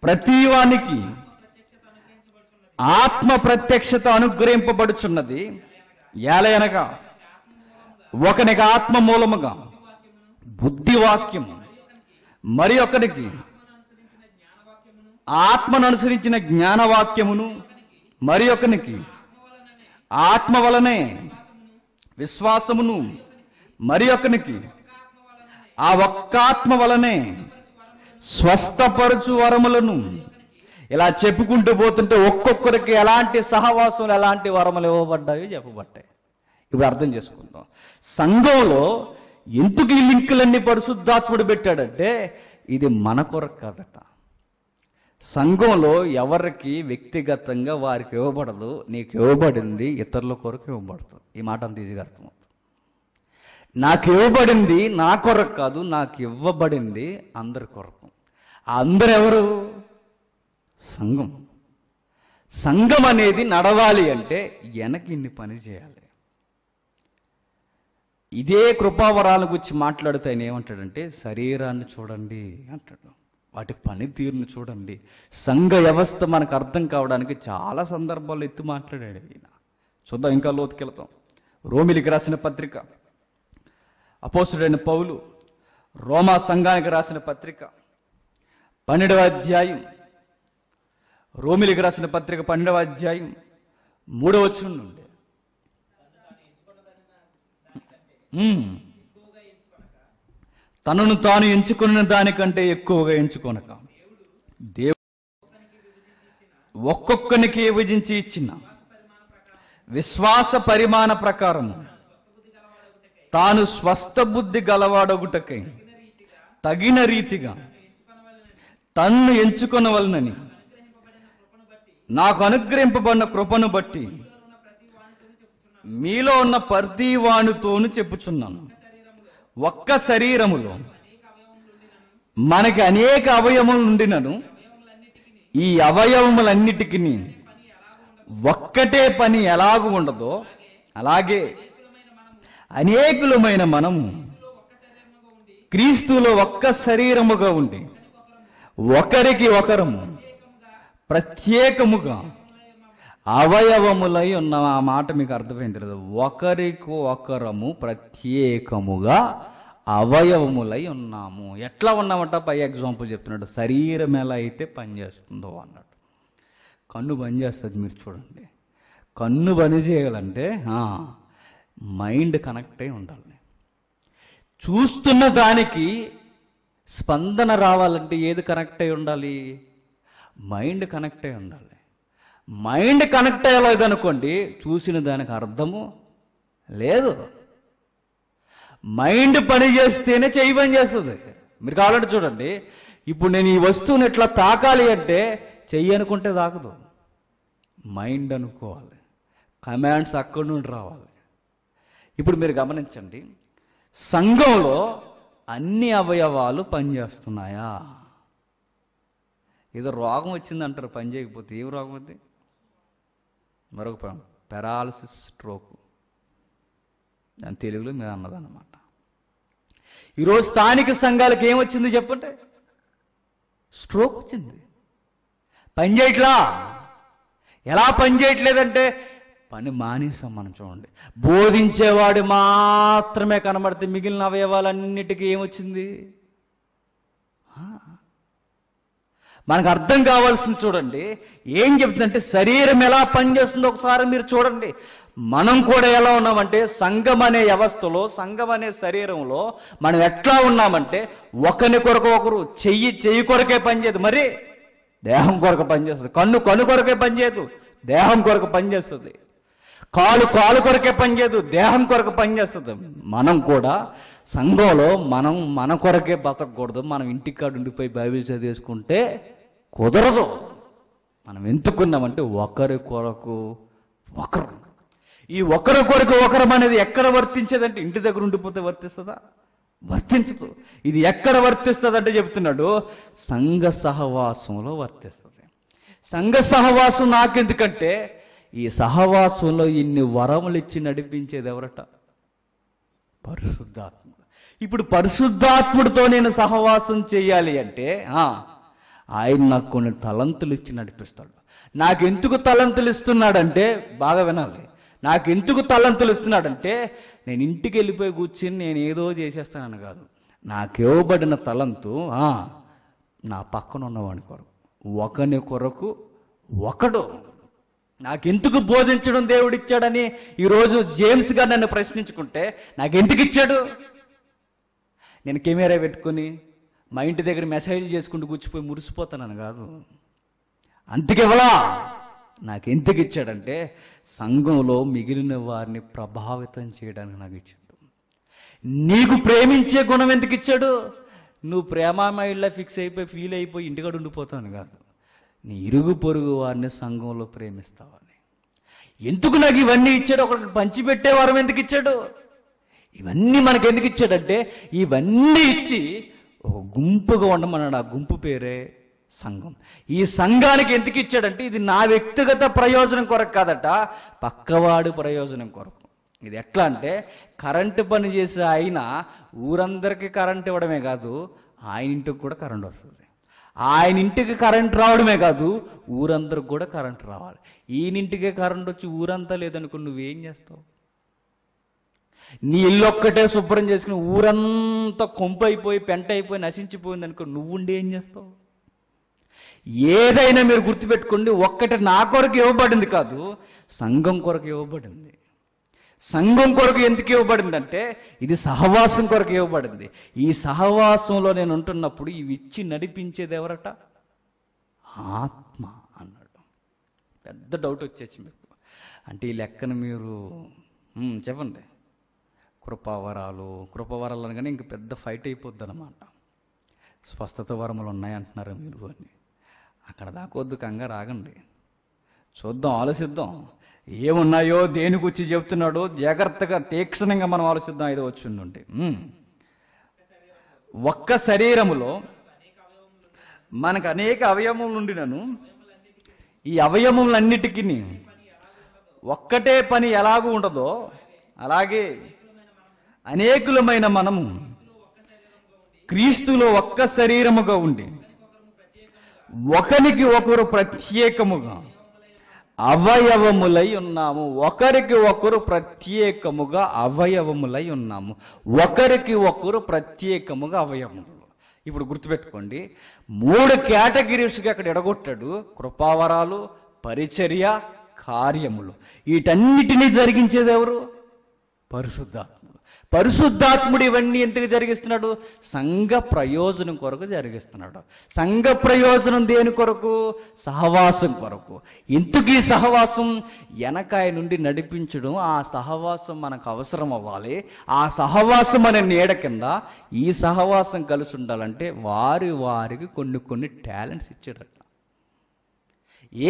A: ప్రతివానికి ఆత్మ ప్రత్యక్షత అనుగ్రహింపబడుచున్నది ఏలయనగా ఒకనికి ఆత్మ మూలముగా బుద్ధివాక్యము మరి ఒకరికి ఆత్మను అనుసరించిన జ్ఞానవాక్యమును మరి ఒకనికి ఆత్మ వలనే విశ్వాసమును మరి ఒకనికి ఆ ఒక్కాత్మ వలనే స్వస్థపరచు వరములను ఇలా చెప్పుకుంటూ పోతుంటే ఒక్కొక్కరికి ఎలాంటి సహవాసం ఎలాంటి వరములు ఇవ్వబడ్డాయో చెప్పబట్టాయి ఇప్పుడు అర్థం చేసుకుందాం సంఘంలో ఎందుకు ఈ లింకులన్నీ పరిశుద్ధాత్ముడు పెట్టాడంటే ఇది మన కొరకు కాదట సంఘంలో ఎవరికి వ్యక్తిగతంగా వారికి ఇవ్వబడదు నీకు ఇవ్వబడింది ఇతరుల కొరకు ఇవ్వబడదు ఈ మాట అంత ఈజీగా అర్థం నాకు ఇవ్వబడింది నా కొరకు కాదు నాకు ఇవ్వబడింది అందరి కొరకు అందరెవరు సంఘం సంఘం అనేది నడవాలి అంటే వెనక్కి ఇన్ని పని చేయాలి ఇదే కృపావరాల గురించి మాట్లాడితే ఆయన ఏమంటాడంటే శరీరాన్ని చూడండి అంటాడు వాటి పనితీరును చూడండి సంఘ వ్యవస్థ మనకు అర్థం కావడానికి చాలా సందర్భాల్లో ఎత్తి మాట్లాడాడు ఈయన చూద్దాం ఇంకా లోతుకెళ్తాం రోమిలికి రాసిన పత్రిక అపోసుడైన పౌలు రోమా సంఘానికి రాసిన పత్రిక పన్నెండవ అధ్యాయం రోమిలికి రాసిన పత్రిక పన్నెండవ అధ్యాయం మూడవ వచనం నుండి తనను తాను ఎంచుకున్న దానికంటే ఎక్కువగా ఎంచుకొనక దేవుడు ఒక్కొక్కనికి విభజించి ఇచ్చిన విశ్వాస పరిమాణ ప్రకారము తాను స్వస్థ బుద్ధి గలవాడొగుటకై తగిన రీతిగా తన్ను ఎంచుకొనవలనని నాకు అనుగ్రహింపబడిన కృపను బట్టి మీలో ఉన్న ప్రతి వాణితోను చెప్పుచున్నాను ఒక్క శరీరములో మనకి అనేక అవయవములు ఉండినను ఈ అవయవములన్నిటికీ ఒక్కటే పని ఎలాగూ ఉండదో అలాగే అనేకులమైన మనము క్రీస్తులో ఒక్క శరీరముగా ఉండి ఒకరికి ఒకరము ప్రత్యేకముగా అవయవములై ఉన్న ఆ మాట మీకు అర్థమైంది తెలియదు ఒకరికి ఒకరము ప్రత్యేకముగా అవయవములై ఉన్నాము ఎట్లా ఉన్నామంట పై ఎగ్జాంపుల్ చెప్తున్నాడు శరీరం ఎలా అయితే పనిచేస్తుందో అన్నాడు కన్ను పనిచేస్తుంది మీరు చూడండి కన్ను పని చేయాలంటే మైండ్ కనెక్ట్ అయి ఉండాలి చూస్తున్న దానికి స్పందన రావాలంటే ఏది కనెక్ట్ అయి ఉండాలి మైండ్ కనెక్ట్ అయి ఉండాలి మైండ్ కనెక్ట్ అయ్యలేదనుకోండి చూసిన దానికి అర్థము లేదు మైండ్ పని చేస్తేనే చేయి పని చేస్తుంది మీరు కావాలంటే చూడండి ఇప్పుడు నేను ఈ వస్తువుని ఎట్లా తాకాలి అంటే చెయ్యి అనుకుంటే తాకదు మైండ్ అనుకోవాలి కమాండ్స్ అక్కడి నుండి రావాలి ఇప్పుడు మీరు గమనించండి సంఘంలో అన్ని అవయవాలు పనిచేస్తున్నాయా ఏదో రోగం వచ్చింది అంటారు పని చేయకపోతే ఏం రోగం అది మరొక పెరాలసిస్ స్ట్రోక్ దాని తెలుగులో మీరు అన్నదన్నమాట ఈరోజు స్థానిక సంఘాలకు ఏమొచ్చింది చెప్పంటే స్ట్రోక్ వచ్చింది పని చేయట్లా ఎలా పని చేయట్లేదంటే పని మానేసాం మనం చూడండి బోధించేవాడు మాత్రమే కనబడితే మిగిలిన అవయవాలన్నిటికీ ఏమొచ్చింది మనకు అర్థం కావాల్సింది చూడండి ఏం చెప్తుందంటే శరీరం ఎలా పనిచేస్తుందో ఒకసారి మీరు చూడండి మనం కూడా ఎలా ఉన్నామంటే సంఘం అనే వ్యవస్థలో సంఘం అనే శరీరంలో మనం ఎట్లా ఉన్నామంటే ఒకరి కొరకు ఒకరు చెయ్యి చెయ్యి కొరకే పనిచేయదు మరి దేహం కొరకు పనిచేస్తుంది కన్ను కన్ను కొరకే పనిచేయదు దేహం కొరకు పనిచేస్తుంది కాలు కాలు కొరకే పనిచేయదు దేహం కొరకు పనిచేస్తుంది మనం కూడా సంఘంలో మనం మన కొరకే బతకూడదు మనం కాడు ఉండిపోయి బైబిల్ చదివేసుకుంటే కుదరదు మనం ఎందుకున్నామంటే ఒకరి కొరకు ఒకరు ఈ ఒకరి కొరకు ఒకరం అనేది ఎక్కడ వర్తించేదంటే ఇంటి దగ్గర ఉండిపోతే వర్తిస్తుందా వర్తించదు ఇది ఎక్కడ వర్తిస్తుందంటే చెప్తున్నాడు సంఘ సహవాసంలో వర్తిస్తుంది సంఘ సహవాసం నాకెందుకంటే ఈ సహవాసంలో ఇన్ని వరములు ఇచ్చి నడిపించేది ఎవరట పరిశుద్ధాత్ముడు ఇప్పుడు పరిశుద్ధాత్ముడితో నేను సహవాసం చేయాలి అంటే ఆయన నాకు కొన్ని తలంతులు ఇచ్చి నడిపిస్తాడు నాకు ఎందుకు తలంతులు ఇస్తున్నాడంటే బాగా వినాలి నాకు ఎందుకు తలంతులు ఇస్తున్నాడంటే నేను ఇంటికి వెళ్ళిపోయి కూర్చొని నేను ఏదో చేసేస్తానని కాదు నాకు ఇవ్వబడిన తలంతు నా పక్కన ఉన్నవాడి కొరకు ఒకని కొరకు ఒకడు నాకెందుకు బోధించడం దేవుడు ఇచ్చాడని ఈరోజు జేమ్స్ గారు నన్ను ప్రశ్నించుకుంటే నాకెందుకు ఇచ్చాడు నేను కెమెరా పెట్టుకుని మా ఇంటి దగ్గర మెసేజ్ చేసుకుంటూ కూర్చిపోయి మురిసిపోతానని కాదు అందుకేవలా నాకు ఇచ్చాడంటే సంఘంలో మిగిలిన వారిని ప్రభావితం చేయడానికి నాకు ఇచ్చాడు నీకు ప్రేమించే గుణం ఎందుకు ఇచ్చాడు నువ్వు ప్రేమామయ్యలా ఫిక్స్ అయిపోయి ఫీల్ అయిపోయి ఇంటికాడ ఉండిపోతాను కాదు నీ ఇరుగు పొరుగు వారిని సంఘంలో ప్రేమిస్తావని ఎందుకు నాకు ఇవన్నీ ఇచ్చాడు ఒకరికి పంచిపెట్టే వారం ఎందుకు ఇచ్చాడు ఇవన్నీ మనకు ఎందుకు ఇచ్చాడంటే ఇవన్నీ ఇచ్చి ఒక గుంపుగా ఉండమన్నాడు ఆ గుంపు పేరే సంఘం ఈ సంఘానికి ఎందుకు ఇచ్చాడంటే ఇది నా వ్యక్తిగత ప్రయోజనం కొరకు కాదట పక్కవాడు ప్రయోజనం కొరకు ఇది ఎట్లా అంటే కరెంటు పని చేసే ఆయన ఊరందరికీ కరెంట్ ఇవ్వడమే కాదు ఆయన ఇంటికి కూడా కరెంట్ వస్తుంది ఆయన ఇంటికి కరెంట్ రావడమే కాదు ఊరందరికి కూడా కరెంట్ రావాలి ఈయనింటికే కరెంట్ వచ్చి ఊరంతా లేదనుకో నువ్వేం చేస్తావు నీ ఇల్లు ఒక్కటే శుభ్రం చేసుకుని ఊరంతా కొంపు అయిపోయి పెంట అయిపోయి నశించిపోయింది అనుకో ఉండి ఏం చేస్తావు ఏదైనా మీరు గుర్తుపెట్టుకోండి ఒక్కటి నా కొరకు ఇవ్వబడింది కాదు సంఘం కొరకు ఇవ్వబడింది సంఘం కొరకు ఎందుకు ఇవ్వబడిందంటే ఇది సహవాసం కొరకు ఇవ్వబడింది ఈ సహవాసంలో నేను ఉంటున్నప్పుడు ఇవి ఇచ్చి నడిపించేది ఎవరట ఆత్మ అన్నాడు పెద్ద డౌట్ వచ్చేసి మీకు అంటే ఈ లెక్కను మీరు చెప్పండి కృపావరాలు కృపావరాలు అనగానే ఇంక పెద్ద ఫైట్ అయిపోద్ది అనమాట స్వస్థత వరములు ఉన్నాయంటున్నారు మీరు అని అక్కడ దాకొద్దు కంగారు ఆగండి చూద్దాం ఆలోచిద్దాం ఏమున్నాయో దేని గురించి చెబుతున్నాడో జాగ్రత్తగా తీక్షణంగా మనం ఆలోచిద్దాం వచ్చి వచ్చిందంటే ఒక్క శరీరములో మనకు అనేక అవయవములు ఉండినను ఈ అవయవములన్నిటికీ ఒక్కటే పని ఎలాగూ ఉండదో అలాగే అనేకులమైన మనము క్రీస్తులో ఒక్క శరీరముగా ఉండి ఒకరికి ఒకరు ప్రత్యేకముగా అవయవములై ఉన్నాము ఒకరికి ఒకరు ప్రత్యేకముగా అవయవములై ఉన్నాము ఒకరికి ఒకరు ప్రత్యేకముగా అవయవములు ఇప్పుడు గుర్తుపెట్టుకోండి మూడు కేటగిరీస్గా అక్కడ ఎడగొట్టాడు కృపావరాలు పరిచర్య కార్యములు వీటన్నిటినీ జరిగించేది ఎవరు పరిశుద్ధాత్మ పరిశుద్ధాత్ముడు ఇవన్నీ ఎందుకు జరిగిస్తున్నాడు సంఘ ప్రయోజనం కొరకు జరిగిస్తున్నాడు సంఘ ప్రయోజనం దేని కొరకు సహవాసం కొరకు ఎందుకు ఈ సహవాసం వెనకాయ నుండి నడిపించడం ఆ సహవాసం మనకు అవసరం అవ్వాలి ఆ సహవాసం అనే నీడ కింద ఈ సహవాసం కలిసి ఉండాలంటే వారి వారికి కొన్ని కొన్ని టాలెంట్స్ ఇచ్చాడట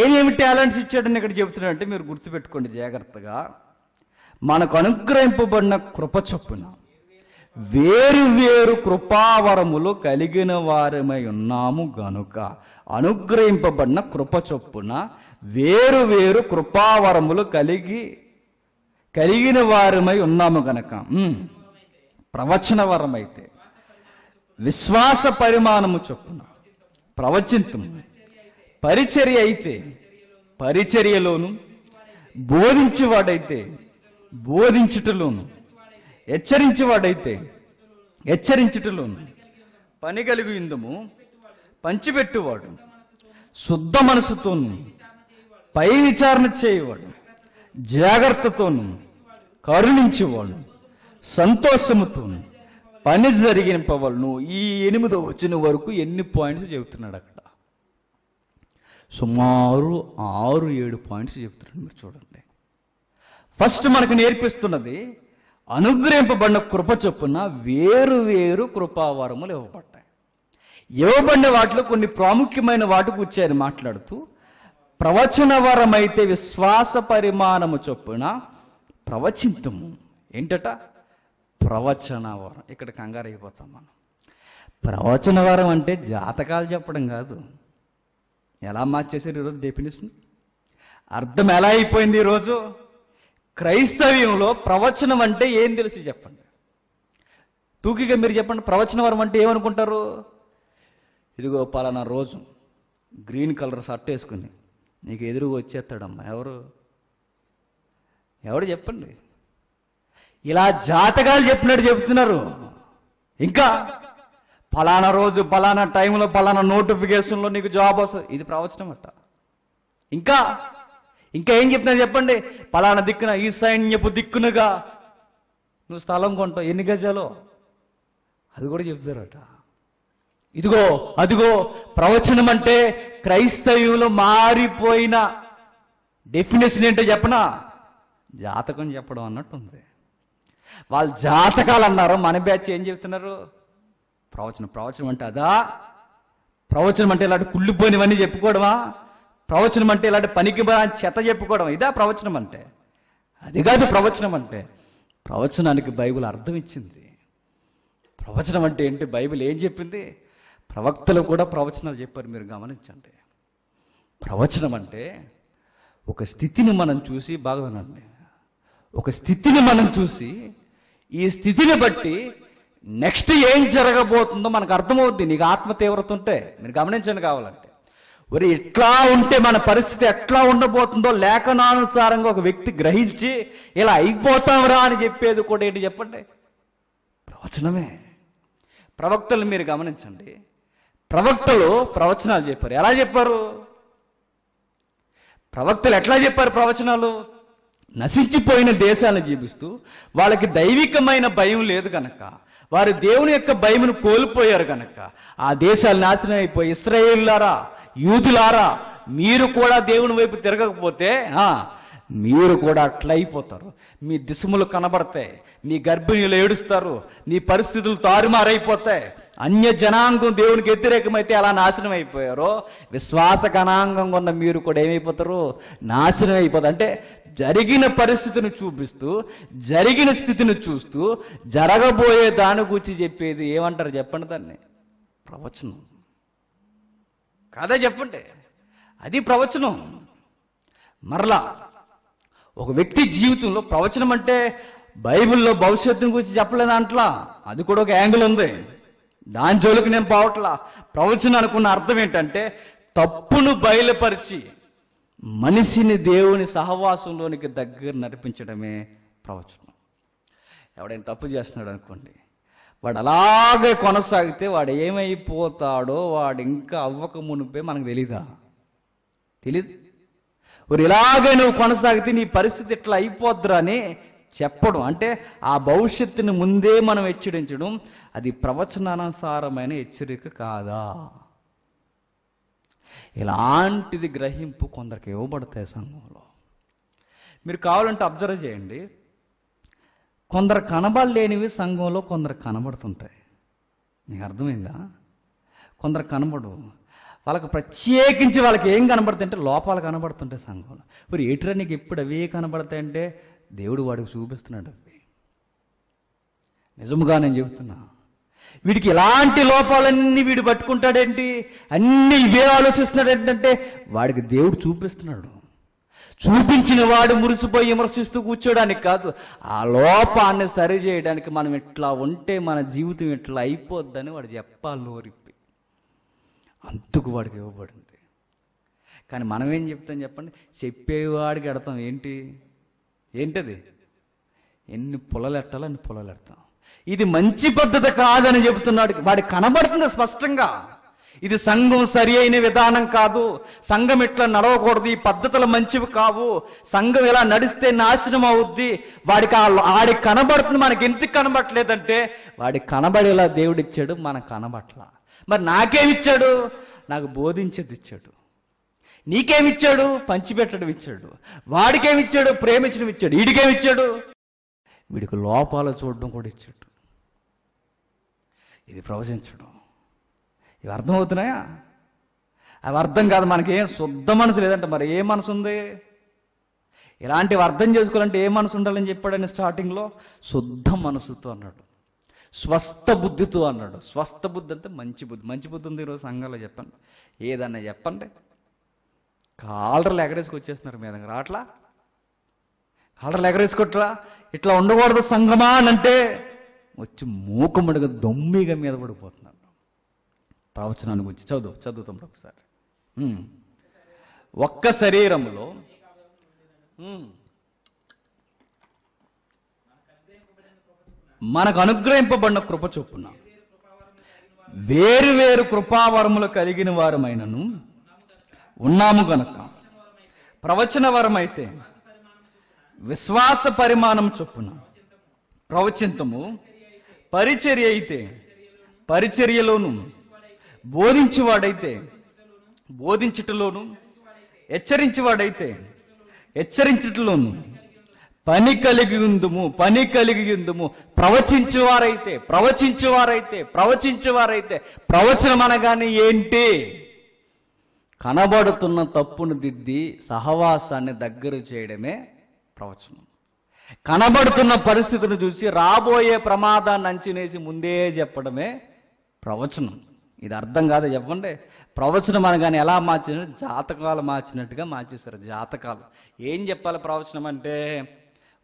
A: ఏమేమి టాలెంట్స్ ఇచ్చాడని ఇక్కడ చెబుతున్నాడంటే మీరు గుర్తుపెట్టుకోండి జాగ్రత్తగా మనకు అనుగ్రహింపబడిన కృప చొప్పున వేరు వేరు కృపావరములు కలిగిన వారమై ఉన్నాము గనుక అనుగ్రహింపబడిన కృప చొప్పున వేరు వేరు కృపావరములు కలిగి కలిగిన వారమై ఉన్నాము గనక ప్రవచన అయితే విశ్వాస పరిమాణము చొప్పున ప్రవచింతు పరిచర్య అయితే పరిచర్యలోను బోధించేవాడైతే బోధించుటలోను హెచ్చరించేవాడైతే హెచ్చరించుటలోను పని కలిగి ఇందుము పంచిపెట్టువాడు శుద్ధ మనసుతోను పై విచారణ చేయవాడు జాగ్రత్తతోను కరుణించేవాడు సంతోషముతోను పని పవలను ఈ ఎనిమిదో వచ్చిన వరకు ఎన్ని పాయింట్స్ చెబుతున్నాడు అక్కడ సుమారు ఆరు ఏడు పాయింట్స్ చెబుతున్నాడు మీరు చూడండి ఫస్ట్ మనకు నేర్పిస్తున్నది అనుగ్రహింపబడిన కృప చొప్పున వేరు వేరు కృపావరములు ఇవ్వబడ్డాయి ఇవ్వబడిన వాటిలో కొన్ని ప్రాముఖ్యమైన వాటి వచ్చాయని మాట్లాడుతూ ప్రవచన అయితే విశ్వాస పరిమాణము చొప్పున ప్రవచింతము ఏంటట ప్రవచన వరం ఇక్కడ కంగారు అయిపోతాం మనం ప్రవచన వరం అంటే జాతకాలు చెప్పడం కాదు ఎలా మార్చేసారు ఈరోజు డెఫినేషన్ అర్థం ఎలా అయిపోయింది ఈరోజు క్రైస్తవ్యంలో ప్రవచనం అంటే ఏం తెలుసు చెప్పండి టూకీగా మీరు చెప్పండి ప్రవచన వరం అంటే ఏమనుకుంటారు ఇదిగో పలానా రోజు గ్రీన్ కలర్ షర్ట్ వేసుకుని నీకు ఎదురుగా వచ్చేస్తాడమ్మా ఎవరు ఎవరు చెప్పండి ఇలా జాతకాలు చెప్పినట్టు చెప్తున్నారు ఇంకా పలానా రోజు ఫలానా టైంలో పలానా నోటిఫికేషన్లో నీకు జాబ్ వస్తుంది ఇది ప్రవచనం అట్ట ఇంకా ఇంకా ఏం చెప్తున్నా చెప్పండి పలానా దిక్కున ఈశాన్యపు దిక్కునుగా నువ్వు స్థలం కొంటావు ఎన్ని గజాలో అది కూడా చెప్తారట ఇదిగో అదిగో ప్రవచనం అంటే క్రైస్తవులు మారిపోయిన డెఫినేషన్ ఏంటో చెప్పనా జాతకం చెప్పడం అన్నట్టుంది వాళ్ళు జాతకాలు అన్నారు మన బ్యాచ్ ఏం చెప్తున్నారు ప్రవచనం ప్రవచనం అంటే అదా ప్రవచనం అంటే ఇలాంటి కుళ్ళిపోయినవన్నీ చెప్పుకోవడమా ప్రవచనం అంటే ఇలాంటి పనికి చెత్త చెప్పుకోవడం ఇదా ప్రవచనం అంటే అది కాదు ప్రవచనం అంటే ప్రవచనానికి బైబిల్ అర్థం ఇచ్చింది ప్రవచనం అంటే ఏంటి బైబిల్ ఏం చెప్పింది ప్రవక్తలు కూడా ప్రవచనాలు చెప్పారు మీరు గమనించండి ప్రవచనం అంటే ఒక స్థితిని మనం చూసి బాగా వినండి ఒక స్థితిని మనం చూసి ఈ స్థితిని బట్టి నెక్స్ట్ ఏం జరగబోతుందో మనకు అర్థమవుద్ది నీకు ఆత్మ తీవ్రత ఉంటే మీరు గమనించండి కావాలంటే మరి ఇట్లా ఉంటే మన పరిస్థితి ఎట్లా ఉండబోతుందో లేఖనానుసారంగా ఒక వ్యక్తి గ్రహించి ఇలా అయిపోతాంరా అని చెప్పేది కూడా ఏంటి చెప్పండి ప్రవచనమే ప్రవక్తలు మీరు గమనించండి ప్రవక్తలు ప్రవచనాలు చెప్పారు ఎలా చెప్పారు ప్రవక్తలు ఎట్లా చెప్పారు ప్రవచనాలు నశించిపోయిన దేశాలను జీవిస్తూ వాళ్ళకి దైవికమైన భయం లేదు కనుక వారు దేవుని యొక్క భయమును కోల్పోయారు కనుక ఆ దేశాలు నాశనం అయిపోయి ఇస్రాయేల్లారా యూదులారా మీరు కూడా దేవుని వైపు తిరగకపోతే మీరు కూడా అట్లా అయిపోతారు మీ దిశములు కనబడతాయి మీ గర్భిణీలు ఏడుస్తారు నీ పరిస్థితులు తారుమారైపోతాయి అన్య జనాంగం దేవునికి వ్యతిరేకమైతే అలా నాశనం అయిపోయారో విశ్వాస గణాంగం ఉన్న మీరు కూడా ఏమైపోతారు నాశనం అయిపోతారు అంటే జరిగిన పరిస్థితిని చూపిస్తూ జరిగిన స్థితిని చూస్తూ జరగబోయే దాని గురించి చెప్పేది ఏమంటారు చెప్పండి దాన్ని ప్రవచనం కాదా చెప్పండి అది ప్రవచనం మరలా ఒక వ్యక్తి జీవితంలో ప్రవచనం అంటే బైబిల్లో భవిష్యత్తుని గురించి చెప్పలేదు దాంట్లో అది కూడా ఒక యాంగిల్ ఉంది దాని జోలికి నేను పోవట్లా ప్రవచనం అనుకున్న అర్థం ఏంటంటే తప్పును బయలుపరిచి మనిషిని దేవుని సహవాసంలోనికి దగ్గర నడిపించడమే ప్రవచనం ఎవడైనా తప్పు చేస్తున్నాడు అనుకోండి వాడు అలాగే కొనసాగితే వాడు ఏమైపోతాడో వాడు ఇంకా అవ్వక మునిపే మనకు తెలీదా తెలీదు మరి ఇలాగే నువ్వు కొనసాగితే నీ పరిస్థితి ఇట్లా అయిపోద్దురా అని చెప్పడం అంటే ఆ భవిష్యత్తుని ముందే మనం హెచ్చరించడం అది ప్రవచనానుసారమైన హెచ్చరిక కాదా ఇలాంటిది గ్రహింపు కొందరికి ఇవ్వబడతాయి సంఘంలో మీరు కావాలంటే అబ్జర్వ్ చేయండి కొందరు కనబడలేనివి సంఘంలో కొందరు కనబడుతుంటాయి నీకు అర్థమైందా కొందరు కనబడు వాళ్ళకి ప్రత్యేకించి వాళ్ళకి ఏం కనబడుతుంటే లోపాలు కనబడుతుంటాయి సంఘంలో మరి ఏటిరా నీకు ఎప్పుడు అవే కనబడతాయంటే దేవుడు వాడికి చూపిస్తున్నాడు అవి నిజముగా నేను చెబుతున్నా వీడికి ఎలాంటి లోపాలన్నీ వీడు పట్టుకుంటాడేంటి అన్నీ ఇవే ఆలోచిస్తున్నాడు ఏంటంటే వాడికి దేవుడు చూపిస్తున్నాడు చూపించిన వాడు మురిసిపోయి విమర్శిస్తూ కూర్చోడానికి కాదు ఆ లోపాన్ని సరి చేయడానికి మనం ఇట్లా ఉంటే మన జీవితం ఇట్లా అయిపోద్దని వాడు చెప్పాలి నోరిప్పి అందుకు వాడికి ఇవ్వబడింది కానీ మనం ఏం చెప్తాం చెప్పండి చెప్పేవాడికి ఎడతాం ఏంటి ఏంటది ఎన్ని పొలలు ఎట్టాలో అన్ని పొలలు ఎడతాం ఇది మంచి పద్ధతి కాదని చెబుతున్నాడు వాడికి కనబడుతుంది స్పష్టంగా ఇది సంఘం సరి అయిన విధానం కాదు సంఘం ఇట్లా నడవకూడదు ఈ పద్ధతులు మంచివి కావు సంఘం ఇలా నడిస్తే నాశనం అవుద్ది వాడికి ఆడి కనబడుతుంది మనకి ఎందుకు కనబడలేదంటే వాడికి కనబడేలా దేవుడు ఇచ్చాడు మనకు కనబట్లా మరి నాకేమిచ్చాడు నాకు బోధించేది ఇచ్చాడు నీకేమిచ్చాడు పంచిపెట్టడం ఇచ్చాడు వాడికేమిచ్చాడు ప్రేమించడం ఇచ్చాడు వీడికేమిచ్చాడు వీడికి లోపాలు చూడడం కూడా ఇచ్చాడు ఇది ప్రవచించడం ఇవి అర్థమవుతున్నాయా అవి అర్థం కాదు మనకి ఏం శుద్ధ మనసు లేదంటే మరి ఏ మనసు ఉంది ఇలాంటివి అర్థం చేసుకోవాలంటే ఏ మనసు ఉండాలని చెప్పాడని స్టార్టింగ్లో శుద్ధ మనసుతో అన్నాడు స్వస్థ బుద్ధితో అన్నాడు స్వస్థ బుద్ధి అంటే మంచి బుద్ధి మంచి బుద్ధి ఉంది ఈరోజు సంఘాలు చెప్పండి ఏదన్నా చెప్పండి కాలర్లు ఎగరేసుకు వచ్చేస్తున్నారు మీద రాట్లా కాలర్లు ఎగరేసుకోట్లా ఇట్లా ఉండకూడదు సంఘమా అని అంటే వచ్చి మూకముడిగా దొమ్మిగా మీద పడిపోతున్నాడు ప్రవచనాన్ని గురించి చదువు చదువుతాం ఒకసారి ఒక్క శరీరంలో మనకు అనుగ్రహింపబడిన కృప చొప్పున వేరు కృపావరములు కలిగిన వారమైనను ఉన్నాము గనక ప్రవచన వరం అయితే విశ్వాస పరిమాణం చొప్పున ప్రవచింతము పరిచర్య అయితే పరిచర్యలోను బోధించేవాడైతే బోధించటలోను హెచ్చరించేవాడైతే హెచ్చరించటలోను పని కలిగి ఉందుము పని కలిగి ఉందుము ప్రవచించేవారైతే ప్రవచించేవారైతే ప్రవచించేవారైతే ప్రవచనం అనగానే ఏంటి కనబడుతున్న తప్పును దిద్ది సహవాసాన్ని దగ్గర చేయడమే ప్రవచనం కనబడుతున్న పరిస్థితిని చూసి రాబోయే ప్రమాదాన్ని అంచనేసి ముందే చెప్పడమే ప్రవచనం ఇది అర్థం కాదు చెప్పండి ప్రవచనం అనగానే ఎలా మార్చిన జాతకాలు మార్చినట్టుగా మార్చేశారు జాతకాలు ఏం చెప్పాలి ప్రవచనం అంటే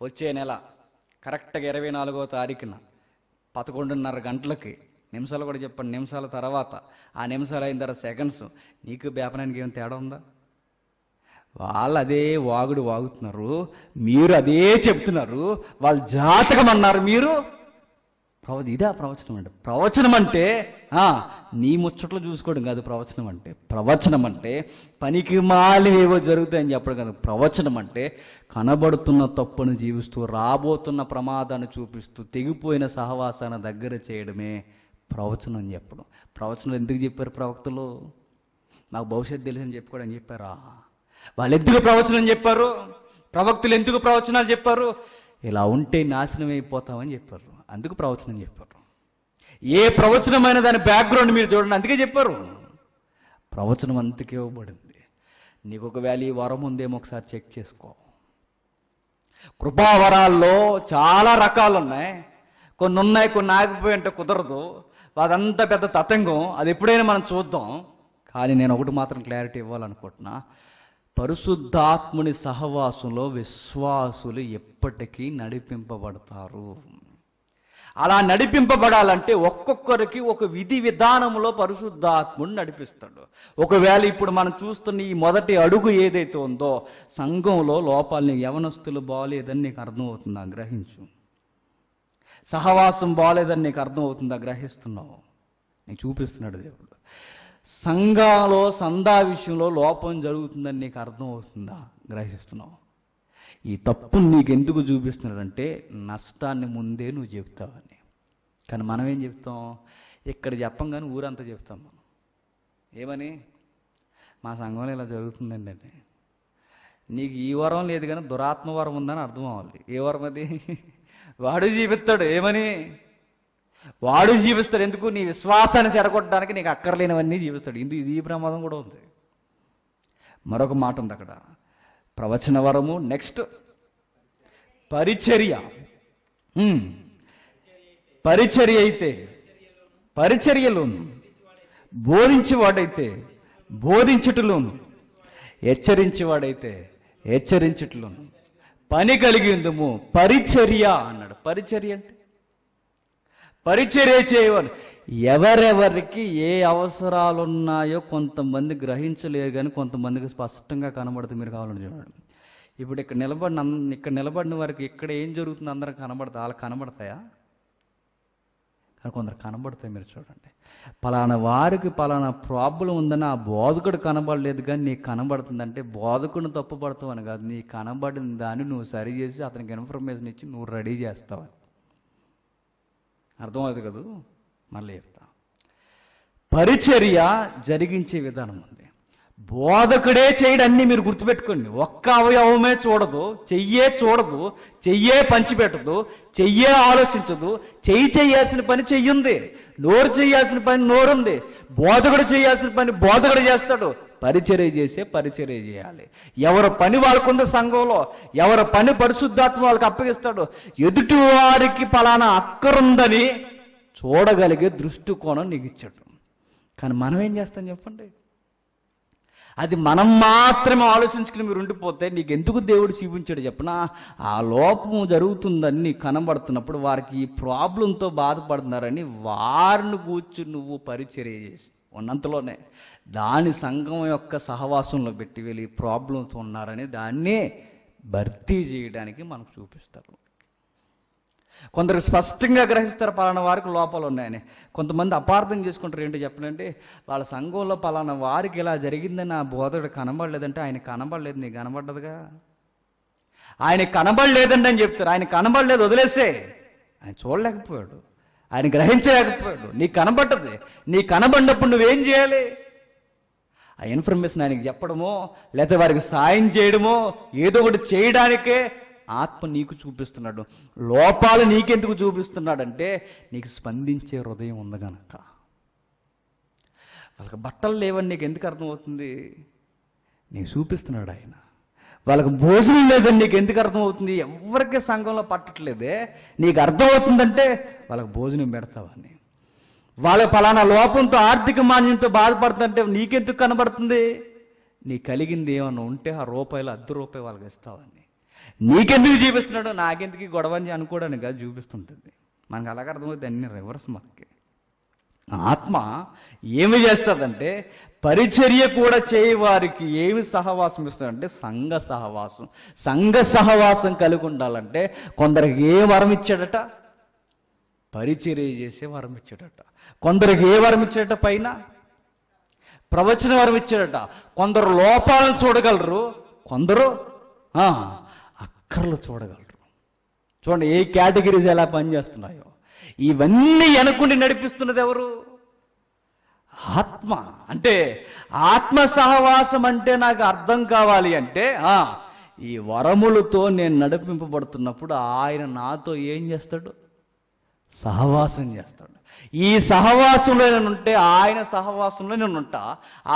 A: వచ్చే నెల కరెక్ట్గా ఇరవై నాలుగో తారీఖున పదకొండున్నర గంటలకి నిమిషాలు కూడా చెప్పండి నిమిషాల తర్వాత ఆ నిమిషాలు అయిన తర్వాత సెకండ్స్ నీకు బేపనానికి ఏం తేడా ఉందా వాళ్ళు అదే వాగుడు వాగుతున్నారు మీరు అదే చెప్తున్నారు వాళ్ళు జాతకం అన్నారు మీరు ప్రవ ఇదే ప్రవచనం అంటే ప్రవచనం అంటే నీ ముచ్చట్లో చూసుకోవడం కాదు ప్రవచనం అంటే ప్రవచనం అంటే పనికి ఏవో జరుగుతాయని చెప్పడం కాదు ప్రవచనం అంటే కనబడుతున్న తప్పును జీవిస్తూ రాబోతున్న ప్రమాదాన్ని చూపిస్తూ తెగిపోయిన సహవాసాన్ని దగ్గర చేయడమే ప్రవచనం అని చెప్పడం ప్రవచనం ఎందుకు చెప్పారు ప్రవక్తలు నాకు భవిష్యత్తు అని చెప్పుకోవడం చెప్పారా వాళ్ళు ఎందుకు ప్రవచనం చెప్పారు ప్రవక్తులు ఎందుకు ప్రవచనాలు చెప్పారు ఇలా ఉంటే నాశనం అయిపోతామని చెప్పారు అందుకు ప్రవచనం చెప్పారు ఏ ప్రవచనమైన దాని బ్యాక్గ్రౌండ్ మీరు చూడండి అందుకే చెప్పారు ప్రవచనం అంతకే ఇవ్వబడింది నీకు ఒక వ్యాలీ వరం ఉందేమో ఒకసారి చెక్ చేసుకో కృపావరాల్లో చాలా రకాలు ఉన్నాయి కొన్ని ఉన్నాయి కొన్ని ఆగిపోయి అంటే కుదరదు అదంత పెద్ద తతంగం అది ఎప్పుడైనా మనం చూద్దాం కానీ నేను ఒకటి మాత్రం క్లారిటీ ఇవ్వాలనుకుంటున్నా పరిశుద్ధాత్ముని సహవాసంలో విశ్వాసులు ఎప్పటికీ నడిపింపబడతారు అలా నడిపింపబడాలంటే ఒక్కొక్కరికి ఒక విధి విధానంలో పరిశుద్ధాత్ముడు నడిపిస్తాడు ఒకవేళ ఇప్పుడు మనం చూస్తున్న ఈ మొదటి అడుగు ఏదైతే ఉందో సంఘంలో లోపాలని యవనస్తులు బాగాలేదని నీకు అర్థమవుతుందా గ్రహించు సహవాసం బాగాలేదని నీకు అర్థమవుతుందా గ్రహిస్తున్నావు నీకు చూపిస్తున్నాడు దేవుడు సంఘంలో సందా విషయంలో లోపం జరుగుతుందని నీకు అర్థమవుతుందా గ్రహిస్తున్నావు ఈ తప్పు నీకు ఎందుకు చూపిస్తున్నారంటే నష్టాన్ని ముందే నువ్వు చెప్తావని కానీ మనం ఏం చెప్తాం ఇక్కడ చెప్పం కానీ ఊరంతా చెప్తాం మనం ఏమని మా సంఘంలో ఇలా జరుగుతుందండి అని నీకు ఈ వరం లేదు కానీ దురాత్మ వరం ఉందని అర్థం అవ్వాలి ఏ వరం అది వాడు జీవిస్తాడు ఏమని వాడు జీవిస్తాడు ఎందుకు నీ విశ్వాసాన్ని చెడగొట్టడానికి నీకు అక్కర్లేనివన్నీ జీవిస్తాడు ఇందు ఇది ప్రమాదం కూడా ఉంది మరొక మాట ఉంది అక్కడ ప్రవచన వరము నెక్స్ట్ పరిచర్య పరిచర్య అయితే పరిచర్యలోను బోధించేవాడైతే బోధించుటలోను హెచ్చరించేవాడైతే హెచ్చరించుటలోను పని కలిగిందము పరిచర్య అన్నాడు పరిచర్య అంటే పరిచర్య చేయవాడు ఎవరెవరికి ఏ అవసరాలు ఉన్నాయో కొంతమంది గ్రహించలేరు కానీ కొంతమందికి స్పష్టంగా కనబడుతుంది మీరు కావాలని చూడండి ఇప్పుడు ఇక్కడ నిలబడిన ఇక్కడ నిలబడిన వారికి ఇక్కడ ఏం జరుగుతుంది అందరం కనబడతా వాళ్ళకి కనబడతాయా కానీ కొందరు కనబడతాయి మీరు చూడండి పలానా వారికి పలానా ప్రాబ్లం ఉందని ఆ బోధకుడు కనబడలేదు కానీ నీకు కనబడుతుందంటే బోధకుడిని తప్పుపడతావు అని కాదు నీ కనబడిన దాన్ని నువ్వు సరి చేసి అతనికి ఇన్ఫర్మేషన్ ఇచ్చి నువ్వు రెడీ చేస్తావు అర్థమవుతుంది కదా మళ్ళీ చెప్తా పరిచర్య జరిగించే విధానం ఉంది బోధకుడే చేయడం అన్నీ మీరు గుర్తుపెట్టుకోండి ఒక్క అవయవమే చూడదు చెయ్యే చూడదు చెయ్యే పంచిపెట్టదు చెయ్యే ఆలోచించదు చెయ్యి చేయాల్సిన పని చెయ్యుంది నోరు చేయాల్సిన పని నోరుంది బోధకుడు చేయాల్సిన పని బోధకుడు చేస్తాడు పరిచర్య చేసే పరిచర్య చేయాలి ఎవరి పని వాళ్ళకు ఉంది సంఘంలో ఎవరి పని పరిశుద్ధాత్మ వాళ్ళకి అప్పగిస్తాడు ఎదుటి వారికి పలానా అక్కరుందని చూడగలిగే దృష్టికోణం నీకు ఇచ్చాడు కానీ మనం ఏం చేస్తాం చెప్పండి అది మనం మాత్రమే ఆలోచించుకుని మీరు ఉండిపోతే నీకు ఎందుకు దేవుడు చూపించాడు చెప్పనా ఆ లోపము జరుగుతుందని నీకు కనబడుతున్నప్పుడు వారికి ఈ ప్రాబ్లంతో బాధపడుతున్నారని వారిని కూర్చు నువ్వు పరిచర్య చేసి ఉన్నంతలోనే దాని సంఘం యొక్క సహవాసంలో పెట్టి వెళ్ళి ప్రాబ్లమ్స్ ఉన్నారని దాన్నే భర్తీ చేయడానికి మనకు చూపిస్తారు కొందరు స్పష్టంగా గ్రహిస్తారు పలానా వారికి లోపాలు ఉన్నాయని కొంతమంది అపార్థం చేసుకుంటారు ఏంటో చెప్పనండి వాళ్ళ సంఘంలో పలానా వారికి ఇలా జరిగిందని నా బోధకుడు కనబడలేదంటే ఆయన కనబడలేదు నీకు కనబడ్డదుగా ఆయన కనబడలేదండి అని చెప్తారు ఆయన కనబడలేదు వదిలేసే ఆయన చూడలేకపోయాడు ఆయన గ్రహించలేకపోయాడు నీకు కనబడ్డది నీ కనబడినప్పుడు నువ్వేం చేయాలి ఆ ఇన్ఫర్మేషన్ ఆయనకి చెప్పడమో లేకపోతే వారికి సాయం చేయడమో ఏదో ఒకటి చేయడానికే ఆత్మ నీకు చూపిస్తున్నాడు లోపాలు నీకెందుకు చూపిస్తున్నాడంటే నీకు స్పందించే హృదయం ఉంది గనక వాళ్ళకి బట్టలు లేవని నీకు ఎందుకు అర్థమవుతుంది నీకు చూపిస్తున్నాడు ఆయన వాళ్ళకి భోజనం లేదని నీకు ఎందుకు అర్థమవుతుంది ఎవరికి సంఘంలో పట్టట్లేదే నీకు అర్థమవుతుందంటే వాళ్ళకి భోజనం పెడతావని వాళ్ళ ఫలానా లోపంతో ఆర్థిక మాన్యంతో బాధపడుతుంటే నీకెందుకు కనబడుతుంది నీ కలిగింది ఏమన్నా ఉంటే ఆ రూపాయలు అర్ధ రూపాయి వాళ్ళకి ఇస్తావని నీకెందుకు చూపిస్తున్నాడు నాకెందుకు గొడవ అని అనుకోవడానికి కాదు చూపిస్తుంటుంది మనకు అలాగే అర్థమవుతుంది అన్ని రివర్స్ మనకి ఆత్మ ఏమి చేస్తుందంటే పరిచర్య కూడా వారికి ఏమి సహవాసం ఇస్తుందంటే సంఘ సహవాసం సంఘ సహవాసం కలిగి ఉండాలంటే కొందరికి ఏ వరం ఇచ్చాడట పరిచర్య చేసే వరం ఇచ్చాడట కొందరికి ఏ వరం ఇచ్చాడట పైన ప్రవచన వరం ఇచ్చాడట కొందరు లోపాలను చూడగలరు కొందరు అక్కర్లు చూడగలరు చూడండి ఏ కేటగిరీస్ ఎలా పనిచేస్తున్నాయో ఇవన్నీ అనుకుని నడిపిస్తున్నది ఎవరు ఆత్మ అంటే ఆత్మ సహవాసం అంటే నాకు అర్థం కావాలి అంటే ఈ వరములతో నేను నడిపింపబడుతున్నప్పుడు ఆయన నాతో ఏం చేస్తాడు సహవాసం చేస్తాడు ఈ సహవాసంలో నేను ఉంటే ఆయన సహవాసంలో నేను ఉంటా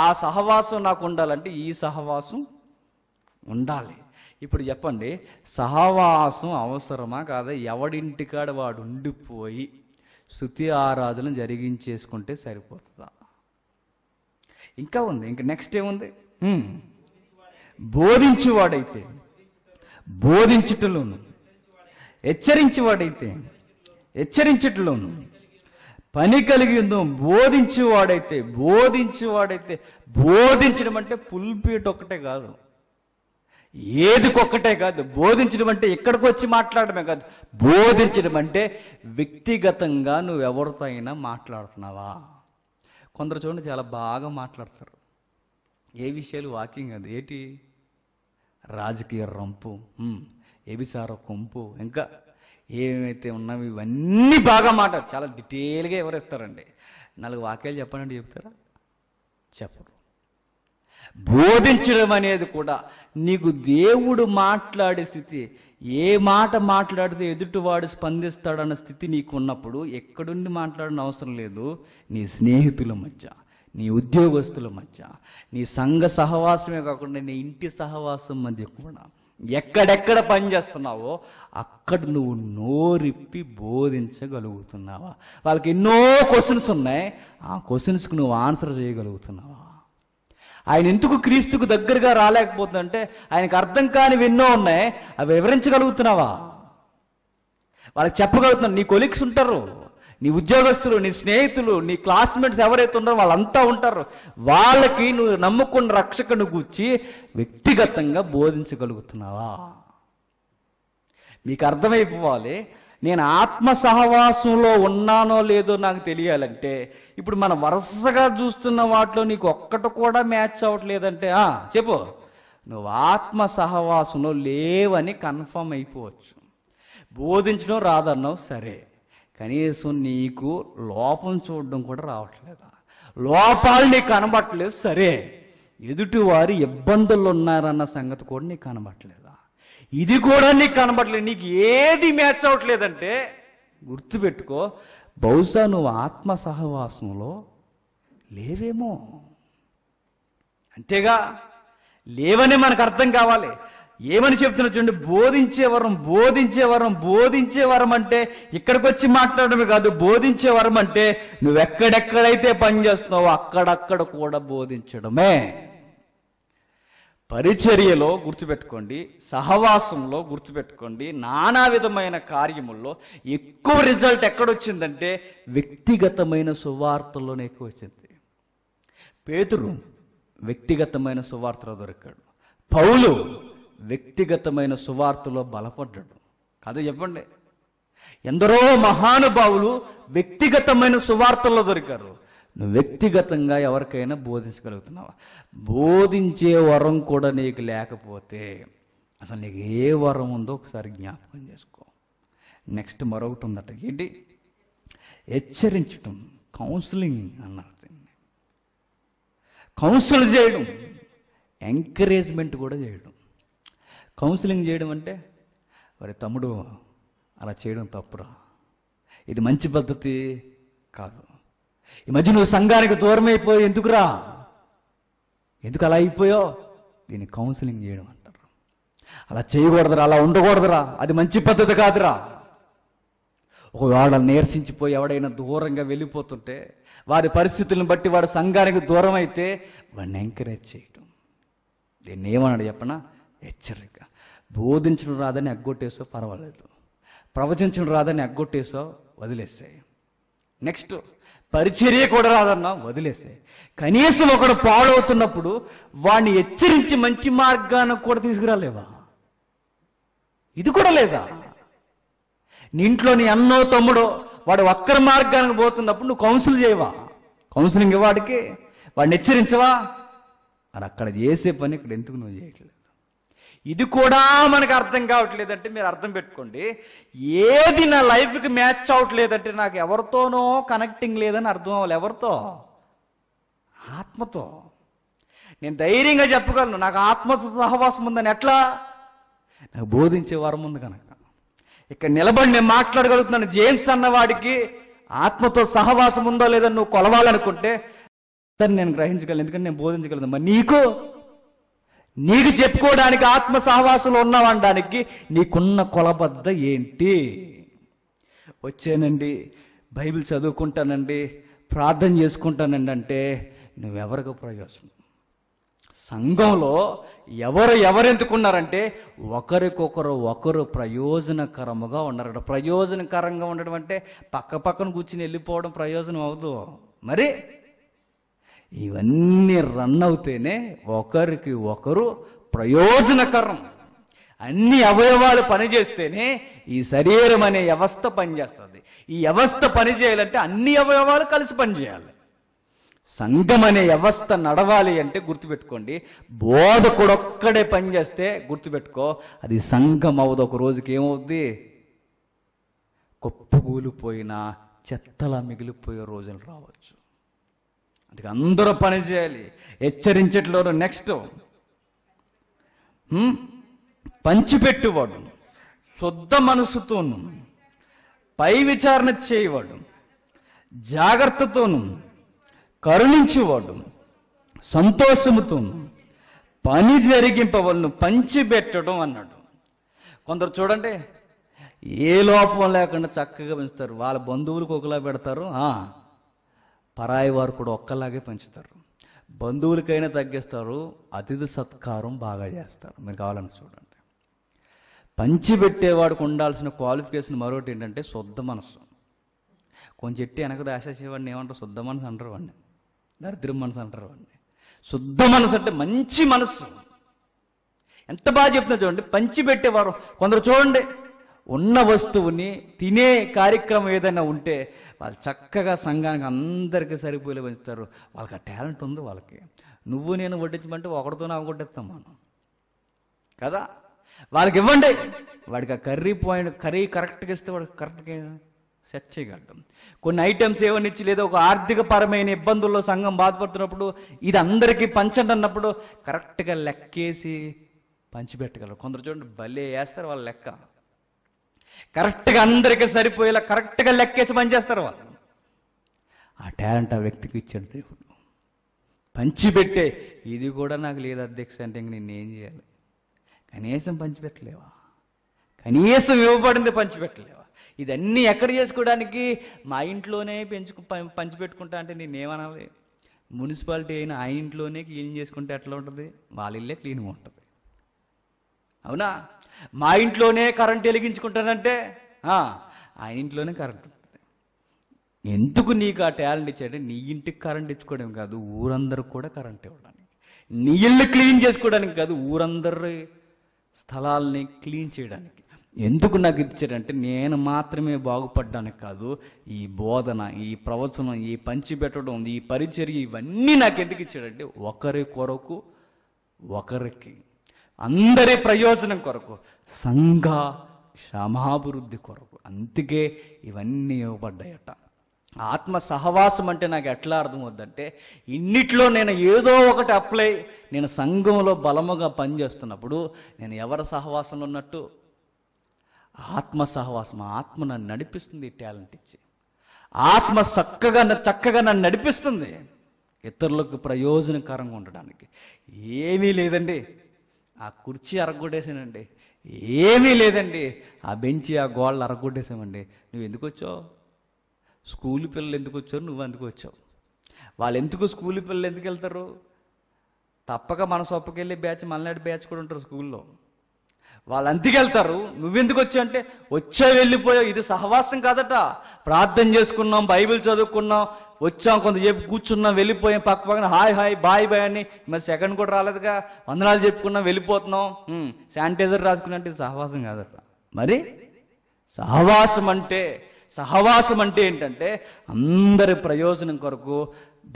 A: ఆ సహవాసం నాకు ఉండాలంటే ఈ సహవాసం ఉండాలి ఇప్పుడు చెప్పండి సహవాసం అవసరమా కాదా ఎవడింటికాడ వాడు ఉండిపోయి శృతి ఆరాధన జరిగించేసుకుంటే సరిపోతుందా ఇంకా ఉంది ఇంకా నెక్స్ట్ ఏముంది బోధించేవాడైతే బోధించటలోను హెచ్చరించేవాడైతే హెచ్చరించటలోను పని కలిగి ఉందో బోధించేవాడైతే బోధించేవాడైతే బోధించడం అంటే పుల్పీట్ ఒకటే కాదు ఏదికొక్కటే కాదు బోధించడం అంటే ఇక్కడికి వచ్చి మాట్లాడమే కాదు బోధించడం అంటే వ్యక్తిగతంగా నువ్వు ఎవరితో అయినా మాట్లాడుతున్నావా కొందరు చూడండి చాలా బాగా మాట్లాడతారు ఏ విషయాలు వాకింగ్ అది ఏంటి రాజకీయ రంపు ఎబిసార కొంపు ఇంకా ఏమైతే ఉన్నావు ఇవన్నీ బాగా మాట చాలా డీటెయిల్గా వివరిస్తారండి నాలుగు వాక్యాలు చెప్పాలంటే చెప్తారా చెప్పరు బోధించడం అనేది కూడా నీకు దేవుడు మాట్లాడే స్థితి ఏ మాట మాట్లాడితే ఎదుటివాడు స్పందిస్తాడన్న స్థితి నీకు ఉన్నప్పుడు ఎక్కడుండి మాట్లాడిన అవసరం లేదు నీ స్నేహితుల మధ్య నీ ఉద్యోగస్తుల మధ్య నీ సంఘ సహవాసమే కాకుండా నీ ఇంటి సహవాసం మధ్య కూడా ఎక్కడెక్కడ పనిచేస్తున్నావో అక్కడ నువ్వు నోరిప్పి బోధించగలుగుతున్నావా వాళ్ళకి ఎన్నో క్వశ్చన్స్ ఉన్నాయి ఆ క్వశ్చన్స్కి నువ్వు ఆన్సర్ చేయగలుగుతున్నావా ఆయన ఎందుకు క్రీస్తుకు దగ్గరగా రాలేకపోతుందంటే ఆయనకు అర్థం కాని విన్నో ఉన్నాయి అవి వివరించగలుగుతున్నావా వాళ్ళకి చెప్పగలుగుతున్నావు నీ కొలిక్స్ ఉంటారు నీ ఉద్యోగస్తులు నీ స్నేహితులు నీ క్లాస్మేట్స్ ఎవరైతే ఉన్నారో వాళ్ళంతా ఉంటారు వాళ్ళకి నువ్వు నమ్ముకున్న రక్షకుని కూర్చి వ్యక్తిగతంగా బోధించగలుగుతున్నావా మీకు అర్థమైపోవాలి నేను ఆత్మ సహవాసంలో ఉన్నానో లేదో నాకు తెలియాలంటే ఇప్పుడు మనం వరుసగా చూస్తున్న వాటిలో నీకు ఒక్కటి కూడా మ్యాచ్ అవ్వట్లేదంటే చెప్పు నువ్వు ఆత్మ సహవాసంలో లేవని కన్ఫర్మ్ అయిపోవచ్చు బోధించడం రాదన్నావు సరే కనీసం నీకు లోపం చూడడం కూడా రావట్లేదా లోపాలు నీకు కనబట్టలేదు సరే ఎదుటివారు ఇబ్బందులు ఉన్నారన్న సంగతి కూడా నీకు కనబట్టలేదు ఇది కూడా నీకు కనబడలేదు నీకు ఏది మ్యాచ్ అవ్వట్లేదంటే గుర్తుపెట్టుకో బహుశా నువ్వు ఆత్మ సహవాసంలో లేవేమో అంతేగా లేవని మనకు అర్థం కావాలి ఏమని చెప్తున్నా చూడండి బోధించే వరం బోధించే వరం బోధించే వరం అంటే ఇక్కడికి వచ్చి మాట్లాడమే కాదు బోధించే వరం అంటే నువ్వెక్కడెక్కడైతే పనిచేస్తున్నావో అక్కడక్కడ కూడా బోధించడమే పరిచర్యలో గుర్తుపెట్టుకోండి సహవాసంలో గుర్తుపెట్టుకోండి నానా విధమైన కార్యముల్లో ఎక్కువ రిజల్ట్ ఎక్కడొచ్చిందంటే వ్యక్తిగతమైన సువార్తల్లోనే ఎక్కువ వచ్చింది పేతురు వ్యక్తిగతమైన సువార్తలో దొరికాడు పౌలు వ్యక్తిగతమైన సువార్తలో బలపడ్డాడు కదా చెప్పండి ఎందరో మహానుభావులు వ్యక్తిగతమైన సువార్తల్లో దొరికారు నువ్వు వ్యక్తిగతంగా ఎవరికైనా బోధించగలుగుతున్నావా బోధించే వరం కూడా నీకు లేకపోతే అసలు నీకు ఏ వరం ఉందో ఒకసారి జ్ఞాపకం చేసుకో నెక్స్ట్ మరొకటి ఉందట ఏంటి హెచ్చరించటం కౌన్సిలింగ్ అన్నారు దీన్ని కౌన్సిల్ చేయడం ఎంకరేజ్మెంట్ కూడా చేయడం కౌన్సిలింగ్ చేయడం అంటే మరి తమ్ముడు అలా చేయడం తప్పురా ఇది మంచి పద్ధతి కాదు ఈ మధ్య నువ్వు సంఘానికి దూరం అయిపోయి ఎందుకురా ఎందుకు అలా అయిపోయో దీన్ని కౌన్సిలింగ్ చేయడం అంటారు అలా చేయకూడదురా అలా ఉండకూడదురా అది మంచి పద్ధతి కాదురా ఒకవేళ నీరసించిపోయి ఎవడైనా దూరంగా వెళ్ళిపోతుంటే వారి పరిస్థితులను బట్టి వాడు సంఘానికి దూరం అయితే వాడిని ఎంకరేజ్ చేయటం దీన్ని ఏమన్నాడు చెప్పనా హెచ్చరిక బోధించడం రాదని అగ్గొట్టేసో పర్వాలేదు ప్రవచించడం రాదని అగ్గొట్టేసో వదిలేసాయి నెక్స్ట్ పరిచర్య కూడా రాదన్నా వదిలేసే కనీసం ఒకడు పాడవుతున్నప్పుడు వాడిని హెచ్చరించి మంచి మార్గాన్ని కూడా తీసుకురాలేవా ఇది కూడా లేదా నీ ఇంట్లోని ఎన్నో అన్నో తమ్ముడో వాడు ఒక్కరి మార్గానికి పోతున్నప్పుడు నువ్వు కౌన్సిల్ చేయవా కౌన్సిలింగ్ వాడికి వాడిని హెచ్చరించవా అని అక్కడ చేసే పని ఇక్కడ ఎందుకు నువ్వు చేయట్లేదు ఇది కూడా మనకు అర్థం కావట్లేదంటే మీరు అర్థం పెట్టుకోండి ఏది నా లైఫ్కి మ్యాచ్ అవ్వట్లేదంటే నాకు ఎవరితోనో కనెక్టింగ్ లేదని అర్థం అవ్వాలి ఎవరితో ఆత్మతో నేను ధైర్యంగా చెప్పగలను నాకు ఆత్మ సహవాసం ఉందని ఎట్లా నాకు బోధించే వారం ఉంది కనుక ఇక్కడ నిలబడి నేను మాట్లాడగలుగుతున్నాను జేమ్స్ అన్నవాడికి ఆత్మతో సహవాసం ఉందో లేదో నువ్వు కొలవాలనుకుంటే దాన్ని నేను గ్రహించగలను ఎందుకంటే నేను బోధించగలను మరి నీకు నీకు చెప్పుకోవడానికి ఆత్మ సహవాసులు ఉన్నావనడానికి నీకున్న కొలబద్ద ఏంటి వచ్చానండి బైబిల్ చదువుకుంటానండి ప్రార్థన చేసుకుంటానండి అంటే నువ్వెవరికి ప్రయోజనం సంఘంలో ఎవరు ఎవరెందుకున్నారంటే ఒకరికొకరు ఒకరు ప్రయోజనకరముగా ఉన్నారట ప్రయోజనకరంగా ఉండడం అంటే పక్క పక్కన కూర్చుని వెళ్ళిపోవడం ప్రయోజనం అవదు మరి ఇవన్నీ రన్ అవుతేనే ఒకరికి ఒకరు ప్రయోజనకరం అన్ని అవయవాలు పనిచేస్తేనే ఈ శరీరం అనే వ్యవస్థ పనిచేస్తుంది ఈ వ్యవస్థ పనిచేయాలంటే అన్ని అవయవాలు కలిసి పనిచేయాలి సంఘం అనే వ్యవస్థ నడవాలి అంటే గుర్తుపెట్టుకోండి బోధ ఒక్కడే పనిచేస్తే గుర్తుపెట్టుకో అది సంఘం అవ్వదు ఒక రోజుకి ఏమవుద్ది కుప్పగూలిపోయిన చెత్తలా మిగిలిపోయే రోజులు రావచ్చు అందుకే అందరూ పని చేయాలి హెచ్చరించట్లో నెక్స్ట్ పంచిపెట్టువాడు శుద్ధ మనసుతోను పై విచారణ చేయవాడు జాగ్రత్తతోను కరుణించువాడు సంతోషముతోను పని జరిగింపవలను పంచిపెట్టడం అన్నాడు కొందరు చూడండి ఏ లోపం లేకుండా చక్కగా పెంచుతారు వాళ్ళ బంధువులకు ఒకలా పెడతారు పరాయి వారు కూడా ఒక్కలాగే పంచుతారు బంధువులకైనా తగ్గిస్తారు అతిథి సత్కారం బాగా చేస్తారు మీరు కావాలని చూడండి పంచిపెట్టేవాడికి ఉండాల్సిన క్వాలిఫికేషన్ మరొకటి ఏంటంటే శుద్ధ మనసు కొంచెం చెట్టి వెనక దాసేసేవాడిని ఏమంటారు శుద్ధ మనసు అంటారు వాడిని దరిద్రం మనసు అంటారు వాడిని శుద్ధ మనసు అంటే మంచి మనసు ఎంత బాగా చెప్తున్నా చూడండి పంచిపెట్టేవారు కొందరు చూడండి ఉన్న వస్తువుని తినే కార్యక్రమం ఏదైనా ఉంటే వాళ్ళు చక్కగా సంఘానికి అందరికీ సరిపోయేలా పెంచుతారు వాళ్ళకి ఆ టాలెంట్ ఉంది వాళ్ళకి నువ్వు నేను వడ్డించమంటే ఒకటితోనే అవగొట్టేస్తాం మనం కదా వాళ్ళకి ఇవ్వండి వాడికి ఆ కర్రీ పాయింట్ కర్రీ కరెక్ట్గా ఇస్తే వాడు కరెక్ట్గా సెట్ చేయగలడం కొన్ని ఐటమ్స్ ఏమనిచ్చి ఇచ్చి లేదా ఒక ఆర్థిక పరమైన ఇబ్బందుల్లో సంఘం బాధపడుతున్నప్పుడు ఇది అందరికీ పంచండి అన్నప్పుడు కరెక్ట్గా లెక్కేసి పంచిపెట్టగలరు కొందరు చూడండి భలే వేస్తారు వాళ్ళ లెక్క కరెక్ట్గా అందరికీ సరిపోయేలా కరెక్ట్గా లెక్కేసి పనిచేస్తారు వాళ్ళు ఆ టాలెంట్ ఆ వ్యక్తికి ఇచ్చాడు దేవుడు పంచిపెట్టే ఇది కూడా నాకు లేదు అధ్యక్ష అంటే ఇంక నేనేం చేయాలి కనీసం పంచిపెట్టలేవా కనీసం ఇవ్వబడింది పంచిపెట్టలేవా ఇదన్నీ ఎక్కడ చేసుకోవడానికి మా ఇంట్లోనే పెంచుకు పంచిపెట్టుకుంటా అంటే నేను ఏమనాలి మున్సిపాలిటీ అయినా ఆ ఇంట్లోనే క్లీన్ చేసుకుంటే ఎట్లా ఉంటుంది వాళ్ళ ఇల్లే క్లీన్గా ఉంటుంది అవునా మా ఇంట్లోనే కరెంట్ వెలిగించుకుంటానంటే ఆయన ఇంట్లోనే కరెంట్ ఎందుకు నీకు ఆ టాలెంట్ ఇచ్చాడంటే నీ ఇంటికి కరెంట్ ఇచ్చుకోవడం కాదు ఊరందరూ కూడా కరెంట్ ఇవ్వడానికి నీ ఇల్లు క్లీన్ చేసుకోవడానికి కాదు ఊరందరి స్థలాల్ని క్లీన్ చేయడానికి ఎందుకు నాకు ఇచ్చాడంటే నేను మాత్రమే బాగుపడడానికి కాదు ఈ బోధన ఈ ప్రవచనం ఈ పంచిపెట్టడం ఈ పరిచర్య ఇవన్నీ నాకు ఎందుకు ఇచ్చాడంటే ఒకరి కొరకు ఒకరికి అందరి ప్రయోజనం కొరకు సంఘ క్షమాభివృద్ధి కొరకు అందుకే ఇవన్నీ ఇవ్వబడ్డాయట ఆత్మ సహవాసం అంటే నాకు ఎట్లా అర్థమవుద్దంటే ఇన్నిట్లో నేను ఏదో ఒకటి అప్లై నేను సంఘంలో బలముగా పనిచేస్తున్నప్పుడు నేను ఎవరి సహవాసంలో ఉన్నట్టు ఆత్మ సహవాసం ఆత్మ నన్ను నడిపిస్తుంది టాలెంట్ ఇచ్చి ఆత్మ చక్కగా చక్కగా నన్ను నడిపిస్తుంది ఇతరులకు ప్రయోజనకరంగా ఉండడానికి ఏమీ లేదండి ఆ కుర్చీ అరగొట్టేసానండి ఏమీ లేదండి ఆ బెంచి ఆ గోళ్ళు అరగొట్టేసామండి నువ్వు ఎందుకు వచ్చావు స్కూల్ పిల్లలు ఎందుకు వచ్చారు నువ్వు ఎందుకు వచ్చావు వాళ్ళు ఎందుకు స్కూల్ పిల్లలు ఎందుకు వెళ్తారు తప్పక మన సొప్పకెళ్ళి బ్యాచ్ మలనాడు బ్యాచ్ కూడా ఉంటారు స్కూల్లో వాళ్ళు అంతికెళ్తారు నువ్వెందుకు వచ్చా అంటే వచ్చా వెళ్ళిపోయావు ఇది సహవాసం కాదట ప్రార్థన చేసుకున్నాం బైబిల్ చదువుకున్నాం వచ్చాం కొంతసేపు కూర్చున్నాం వెళ్ళిపోయాం పక్క పక్కన హాయ్ హాయ్ బాయ్ బాయ్ అని మరి సెకండ్ కూడా రాలేదుగా వందనాలు చెప్పుకున్నాం వెళ్ళిపోతున్నాం శానిటైజర్ రాసుకున్నట్టు ఇది సహవాసం కాదట మరి సహవాసం అంటే సహవాసం అంటే ఏంటంటే అందరి ప్రయోజనం కొరకు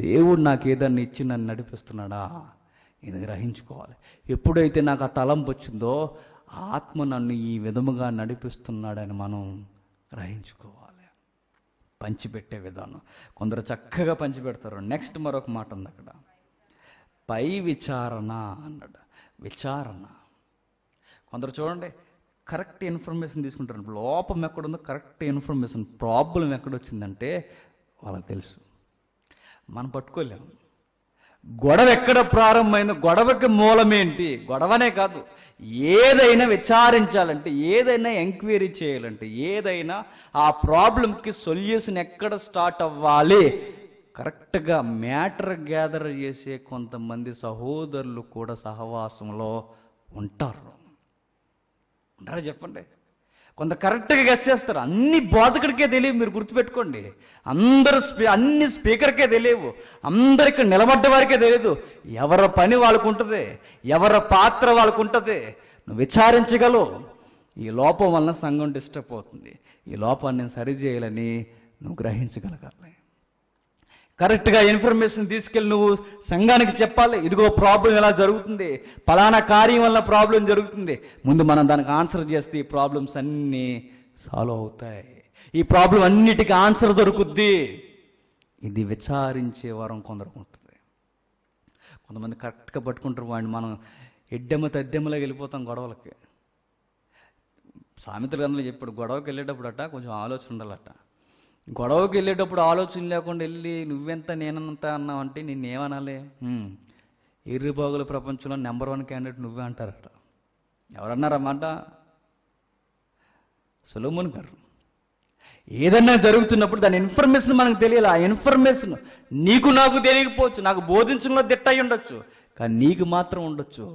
A: దేవుడు నాకు ఏదన్నా ఇచ్చి నన్ను నడిపిస్తున్నాడా ఇది గ్రహించుకోవాలి ఎప్పుడైతే నాకు ఆ తలంపు వచ్చిందో ఆత్మ నన్ను ఈ విధముగా నడిపిస్తున్నాడని మనం గ్రహించుకోవాలి పంచిపెట్టే విధానం కొందరు చక్కగా పంచిపెడతారు నెక్స్ట్ మరొక మాట ఉంది అక్కడ పై విచారణ అన్నాడు విచారణ కొందరు చూడండి కరెక్ట్ ఇన్ఫర్మేషన్ తీసుకుంటారు లోపం ఎక్కడుందో కరెక్ట్ ఇన్ఫర్మేషన్ ప్రాబ్లం ఎక్కడొచ్చిందంటే వాళ్ళకి తెలుసు మనం పట్టుకోలేము గొడవ ఎక్కడ ప్రారంభమైందో గొడవకి మూలమేంటి గొడవనే కాదు ఏదైనా విచారించాలంటే ఏదైనా ఎంక్వైరీ చేయాలంటే ఏదైనా ఆ ప్రాబ్లంకి సొల్యూషన్ ఎక్కడ స్టార్ట్ అవ్వాలి కరెక్ట్గా మ్యాటర్ గ్యాదర్ చేసే కొంతమంది సహోదరులు కూడా సహవాసంలో ఉంటారు ఉంటారా చెప్పండి కొంత కరెక్ట్గా గెస్ చేస్తారు అన్ని బోధకుడికే తెలియవు మీరు గుర్తుపెట్టుకోండి అందరు స్పీ అన్ని స్పీకర్కే తెలియవు అందరికి నిలబడ్డ వారికే తెలియదు ఎవరి పని వాళ్ళకు ఉంటుంది ఎవరి పాత్ర వాళ్ళకు ఉంటుంది నువ్వు విచారించగలవు ఈ లోపం వలన సంఘం డిస్టర్బ్ అవుతుంది ఈ లోపాన్ని నేను సరిచేయాలని నువ్వు గ్రహించగలగాలి కరెక్ట్గా ఇన్ఫర్మేషన్ తీసుకెళ్ళి నువ్వు సంఘానికి చెప్పాలి ఇదిగో ప్రాబ్లం ఎలా జరుగుతుంది ఫలానా కార్యం వల్ల ప్రాబ్లం జరుగుతుంది ముందు మనం దానికి ఆన్సర్ చేస్తే ఈ ప్రాబ్లమ్స్ అన్నీ సాల్వ్ అవుతాయి ఈ ప్రాబ్లం అన్నిటికీ ఆన్సర్ దొరుకుద్ది ఇది విచారించే వరం కొందరు ఉంటుంది కొంతమంది కరెక్ట్గా పట్టుకుంటారు వాడిని మనం ఎడ్డెమ్మ తద్దెమ్మలోకి వెళ్ళిపోతాం గొడవలకి సామెతల గ్రంథంలో చెప్పాడు గొడవకి వెళ్ళేటప్పుడు అట్ట కొంచెం ఆలోచన ఉండాలట గొడవకి వెళ్ళేటప్పుడు ఆలోచన లేకుండా వెళ్ళి నువ్వెంత నేనంత అన్నావు అంటే నేనేమనాలి ఎర్రిపోగుల ప్రపంచంలో నెంబర్ వన్ క్యాండిడేట్ నువ్వే అంటారట ఎవరన్నారన్నమాట సులోమున్ గారు ఏదన్నా జరుగుతున్నప్పుడు దాని ఇన్ఫర్మేషన్ మనకు తెలియాలి ఆ ఇన్ఫర్మేషన్ నీకు నాకు తెలియకపోవచ్చు నాకు బోధించడంలో దిట్ట అయి ఉండొచ్చు కానీ నీకు మాత్రం ఉండొచ్చు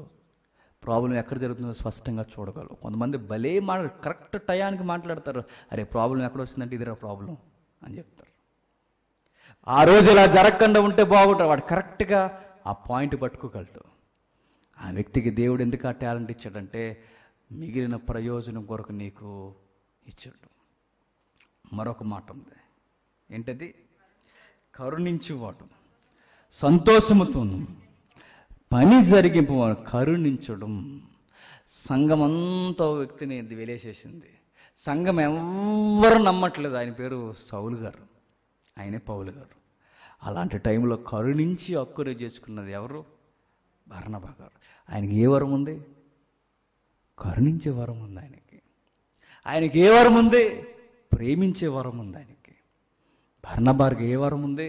A: ప్రాబ్లం ఎక్కడ జరుగుతుందో స్పష్టంగా చూడగలవు కొంతమంది భలే మాట్లాడు కరెక్ట్ టయానికి మాట్లాడతారు అరే ప్రాబ్లం ఎక్కడ వచ్చిందంటే ఇదిరా ప్రాబ్లం అని చెప్తారు ఆ రోజు ఇలా జరగకుండా ఉంటే బాగుంటారు వాడు కరెక్ట్గా ఆ పాయింట్ పట్టుకోగలడు ఆ వ్యక్తికి దేవుడు ఎందుకు ఆ టాలెంట్ ఇచ్చాడంటే మిగిలిన ప్రయోజనం కొరకు నీకు ఇచ్చాడు మరొక మాట ఉంది ఏంటది కరుణించువాడు సంతోషముతోను పని జరిగింపు కరుణించడం సంఘమంతా వ్యక్తిని వెలేసేసింది సంఘం ఎవ్వరు నమ్మట్లేదు ఆయన పేరు సౌలు గారు ఆయనే పౌలు గారు అలాంటి టైంలో కరుణించి అక్కురే చేసుకున్నది ఎవరు భర్ణభ గారు ఆయనకి ఏ వరం ఉంది కరుణించే వరం ఉంది ఆయనకి ఆయనకి ఏ వరం ఉంది ప్రేమించే వరం ఉంది ఆయనకి భర్ణభారికి ఏ వరం ఉంది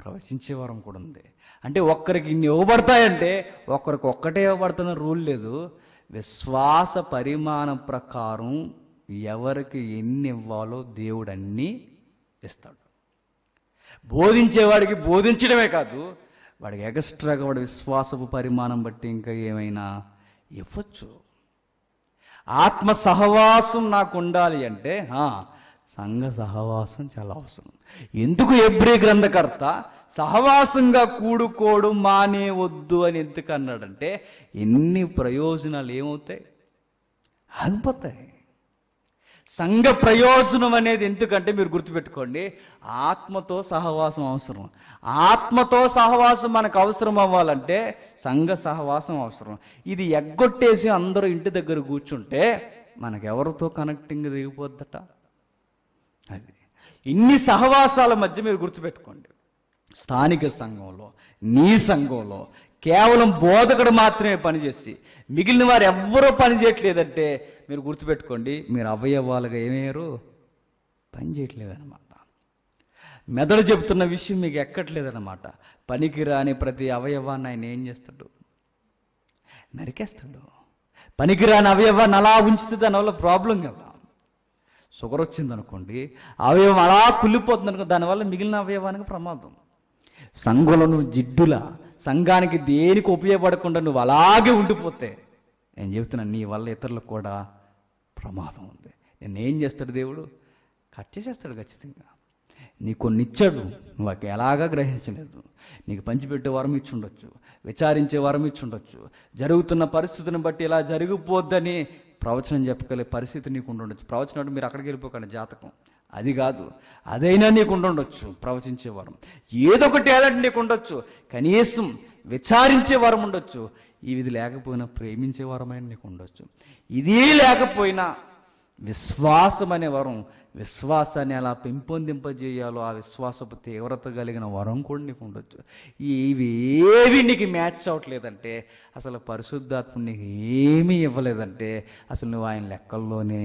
A: ప్రవచించే వరం కూడా ఉంది అంటే ఒక్కరికి ఇన్ని ఇవ్వబడతాయంటే ఒకరికి ఒక్కటే ఇవ్వబడుతున్న రూల్ లేదు విశ్వాస పరిమాణం ప్రకారం ఎవరికి ఎన్ని ఇవ్వాలో దేవుడు అన్నీ ఇస్తాడు బోధించేవాడికి బోధించడమే కాదు వాడికి ఎక్స్ట్రాగా వాడి విశ్వాసపు పరిమాణం బట్టి ఇంకా ఏమైనా ఇవ్వచ్చు ఆత్మ సహవాసం నాకు ఉండాలి అంటే సంఘ సహవాసం చాలా అవసరం ఎందుకు ఎబ్రి గ్రంథకర్త సహవాసంగా కూడుకోడు మానే వద్దు అని ఎందుకు అన్నాడంటే ఎన్ని ప్రయోజనాలు ఏమవుతాయి అనిపోతాయి సంఘ ప్రయోజనం అనేది ఎందుకంటే మీరు గుర్తుపెట్టుకోండి ఆత్మతో సహవాసం అవసరం ఆత్మతో సహవాసం మనకు అవసరం అవ్వాలంటే సంఘ సహవాసం అవసరం ఇది ఎగ్గొట్టేసి అందరూ ఇంటి దగ్గర కూర్చుంటే మనకెవరితో కనెక్టింగ్ దిగిపోద్దట అది ఇన్ని సహవాసాల మధ్య మీరు గుర్తుపెట్టుకోండి స్థానిక సంఘంలో నీ సంఘంలో కేవలం బోధకుడు మాత్రమే పనిచేసి మిగిలిన వారు ఎవ్వరూ పని చేయట్లేదంటే మీరు గుర్తుపెట్టుకోండి మీరు అవయవాలుగా ఏమయ్యారు పని చేయట్లేదన్నమాట మెదడు చెబుతున్న విషయం మీకు ఎక్కట్లేదన్నమాట పనికి రాని ప్రతి అవయవాన్ని ఆయన ఏం చేస్తాడు నరికేస్తాడు పనికిరాని అవయవాన్ని అలా ఉంచితే దానివల్ల ప్రాబ్లం కదా షుగర్ వచ్చిందనుకోండి అవయవం అలా కుళ్ళిపోతుంది అనుకో దానివల్ల మిగిలిన అవయవానికి ప్రమాదం సంగులను జిడ్డుల సంఘానికి దేనికి ఉపయోగపడకుండా నువ్వు అలాగే ఉండిపోతే నేను చెబుతున్నాను నీ వల్ల ఇతరులకు కూడా ప్రమాదం ఉంది నేనేం చేస్తాడు దేవుడు కట్ చేసేస్తాడు ఖచ్చితంగా నీ కొన్ని ఇచ్చాడు నువ్వు ఎలాగా గ్రహించలేదు నీకు పంచిపెట్టే వరం ఇచ్చుండొచ్చు విచారించే వరం ఇచ్చుండొచ్చు జరుగుతున్న పరిస్థితిని బట్టి ఇలా జరిగిపోద్దని ప్రవచనం చెప్పగలిగే పరిస్థితి నీకు ఉండుండొచ్చు ప్రవచనం అంటే మీరు అక్కడికి వెళ్ళిపోకండి జాతకం అది కాదు అదైనా నీకు ఉండొచ్చు ప్రవచించే వరం ఏదో ఒక టాలెంట్ నీకు ఉండొచ్చు కనీసం విచారించే వరం ఉండొచ్చు ఇది లేకపోయినా ప్రేమించే వరమైన నీకు ఉండొచ్చు ఇది లేకపోయినా విశ్వాసం అనే వరం విశ్వాసాన్ని ఎలా పెంపొందింపజేయాలో ఆ విశ్వాసపు తీవ్రత కలిగిన వరం కూడా నీకు ఉండొచ్చు ఇవి ఏవి నీకు మ్యాచ్ అవ్వట్లేదంటే అసలు పరిశుద్ధాత్మ నీకు ఏమీ ఇవ్వలేదంటే అసలు నువ్వు ఆయన లెక్కల్లోనే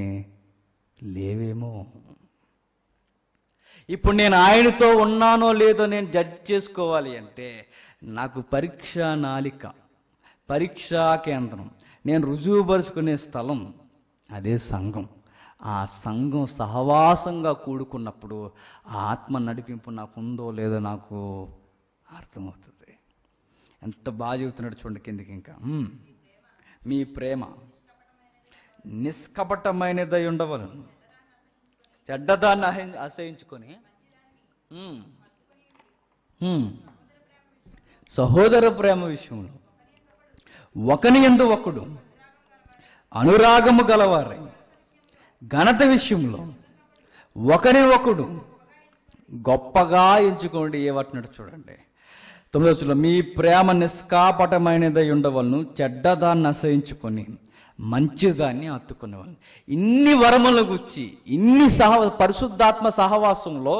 A: లేవేమో ఇప్పుడు నేను ఆయనతో ఉన్నానో లేదో నేను జడ్జ్ చేసుకోవాలి అంటే నాకు పరీక్షా నాలిక పరీక్షా కేంద్రం నేను రుజువుపరుచుకునే స్థలం అదే సంఘం ఆ సంఘం సహవాసంగా కూడుకున్నప్పుడు ఆ ఆత్మ నడిపింపు నాకుందో లేదో నాకు అర్థమవుతుంది ఎంత బాగా చెబుతున్నాడు చూడండి కిందికి ఇంకా మీ ప్రేమ నిష్కపటమైనదై ఉండవలను చెడ్డదాన్ని ఆశ్రయించుకొని సహోదర ప్రేమ విషయంలో ఒకని ఎందు ఒకడు అనురాగము గలవారై ఘనత విషయంలో ఒకరి ఒకడు గొప్పగా ఎంచుకోండి వాటినట్టు చూడండి తొమ్మిదవచ్చులో మీ ప్రేమ నిష్కాపటమైనదై ఉండవలను చెడ్డదాన్ని అసహించుకొని మంచిదాన్ని అత్తుకునేవాళ్ళని ఇన్ని వరముల గుచ్చి ఇన్ని సహ పరిశుద్ధాత్మ సహవాసంలో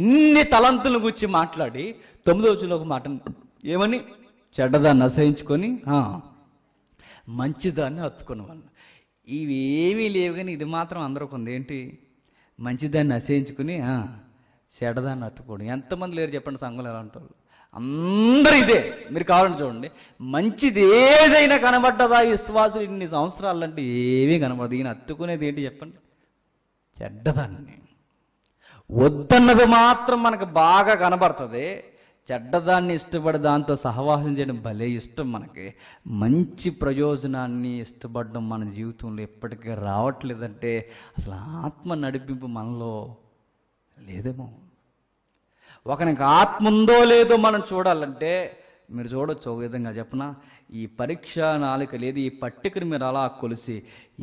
A: ఇన్ని తలంతుల గుచ్చి మాట్లాడి తొమ్మిదో రోజులు ఒక మాట ఏమని చెడ్డదాన్ని అసహించుకొని మంచిదాన్ని అత్తుకునేవాళ్ళని ఇవేమీ లేవు కానీ ఇది మాత్రం అందరూ కొంది ఏంటి మంచిదాన్ని అసహించుకుని చెడదాన్ని అత్తుకోండి ఎంతమంది లేరు చెప్పండి సంఘంలో ఎలా ఉంటారు అందరు ఇదే మీరు కావాలని చూడండి మంచిది ఏదైనా కనబడ్డదా విశ్వాసులు ఇన్ని సంవత్సరాలు అంటే ఏమీ కనబడదు ఈయన అత్తుకునేది ఏంటి చెప్పండి చెడ్డదాన్ని వద్దన్నది మాత్రం మనకు బాగా కనబడుతుంది చెడ్డదాన్ని ఇష్టపడి దాంతో సహవాసం చేయడం భలే ఇష్టం మనకి మంచి ప్రయోజనాన్ని ఇష్టపడడం మన జీవితంలో ఎప్పటికీ రావట్లేదంటే అసలు ఆత్మ నడిపింపు మనలో లేదేమో ఒకనికి ఆత్మ ఉందో లేదో మనం చూడాలంటే మీరు చూడొచ్చు ఒక విధంగా చెప్పనా ఈ పరీక్ష నాలుక లేదు ఈ పట్టికను మీరు అలా కొలిసి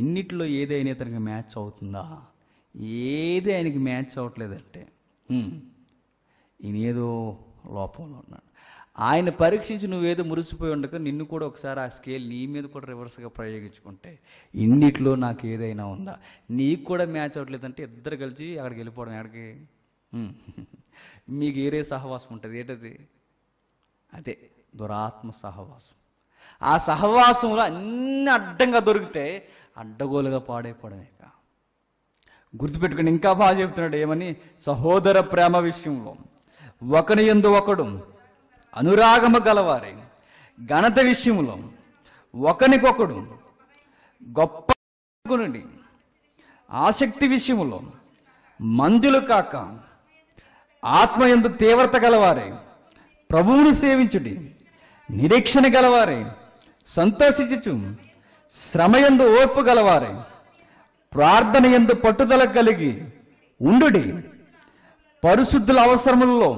A: ఇన్నిట్లో ఏదైనా ఇతనికి మ్యాచ్ అవుతుందా ఏది ఆయనకి మ్యాచ్ అవ్వట్లేదంటే ఈయనేదో లోపంలో ఉన్నాడు ఆయన పరీక్షించి నువ్వేదో మురిసిపోయి ఉండక నిన్ను కూడా ఒకసారి ఆ స్కేల్ నీ మీద కూడా రివర్స్గా ప్రయోగించుకుంటే ఇన్నిట్లో నాకు ఏదైనా ఉందా నీకు కూడా మ్యాచ్ అవ్వట్లేదంటే ఇద్దరు కలిసి అక్కడికి వెళ్ళిపోవడం ఎక్కడికి మీకు ఏరే సహవాసం ఉంటుంది ఏంటది అదే దురాత్మ సహవాసం ఆ సహవాసంలో అన్ని అడ్డంగా దొరికితే అడ్డగోలుగా పాడైపోవడమే గుర్తుపెట్టుకుని ఇంకా బాగా చెప్తున్నాడు ఏమని సహోదర ప్రేమ విషయంలో ఒకని ఎందు ఒకడు అనురాగము గలవారి ఘనత విషయంలో ఒకనికొకడు గొప్ప నుండి ఆసక్తి విషయంలో మందులు కాక ఆత్మ ఎందు తీవ్రత గలవారే ప్రభువుని సేవించుడి నిరీక్షణ గలవారే సంతోషించుచు శ్రమయందు ఓర్పు గలవారే ప్రార్థన ఎందు పట్టుదల కలిగి ఉండుడి పరిశుద్ధుల అవసరములలో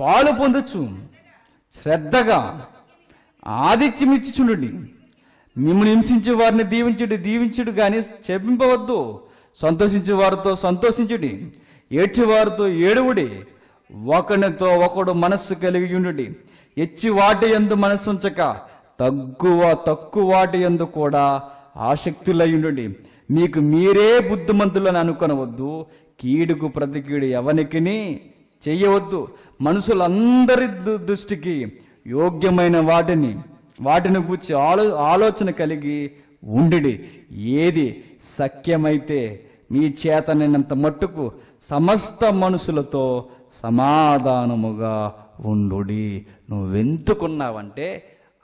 A: పాలు పొందొచ్చు శ్రద్ధగా ఆదిత్యం ఇచ్చిచుండండి మిమ్మల్ని హింసించే వారిని దీవించుడు దీవించుడు కానీ చెప్పింపవద్దు సంతోషించే వారితో సంతోషించుడి ఏడ్చేవారితో ఏడువుడి ఒకరితో ఒకడు మనస్సు కలిగి ఉండుడి ఎచ్చి వాటి ఎందు మనస్సు ఉంచక తగ్గువ తక్కువ వాటి ఎందు కూడా ఆసక్తులై ఉండండి మీకు మీరే బుద్ధిమంతులని అనుకొనవద్దు కీడుకు ప్రతికీడు ఎవనికిని చెయ్యవద్దు మనుషులందరి దృష్టికి యోగ్యమైన వాటిని వాటిని గుర్చి ఆలో ఆలోచన కలిగి ఉండి ఏది సఖ్యమైతే మీ చేతనంత మట్టుకు సమస్త మనుషులతో సమాధానముగా ఉండు నువ్వెంతుకున్నావంటే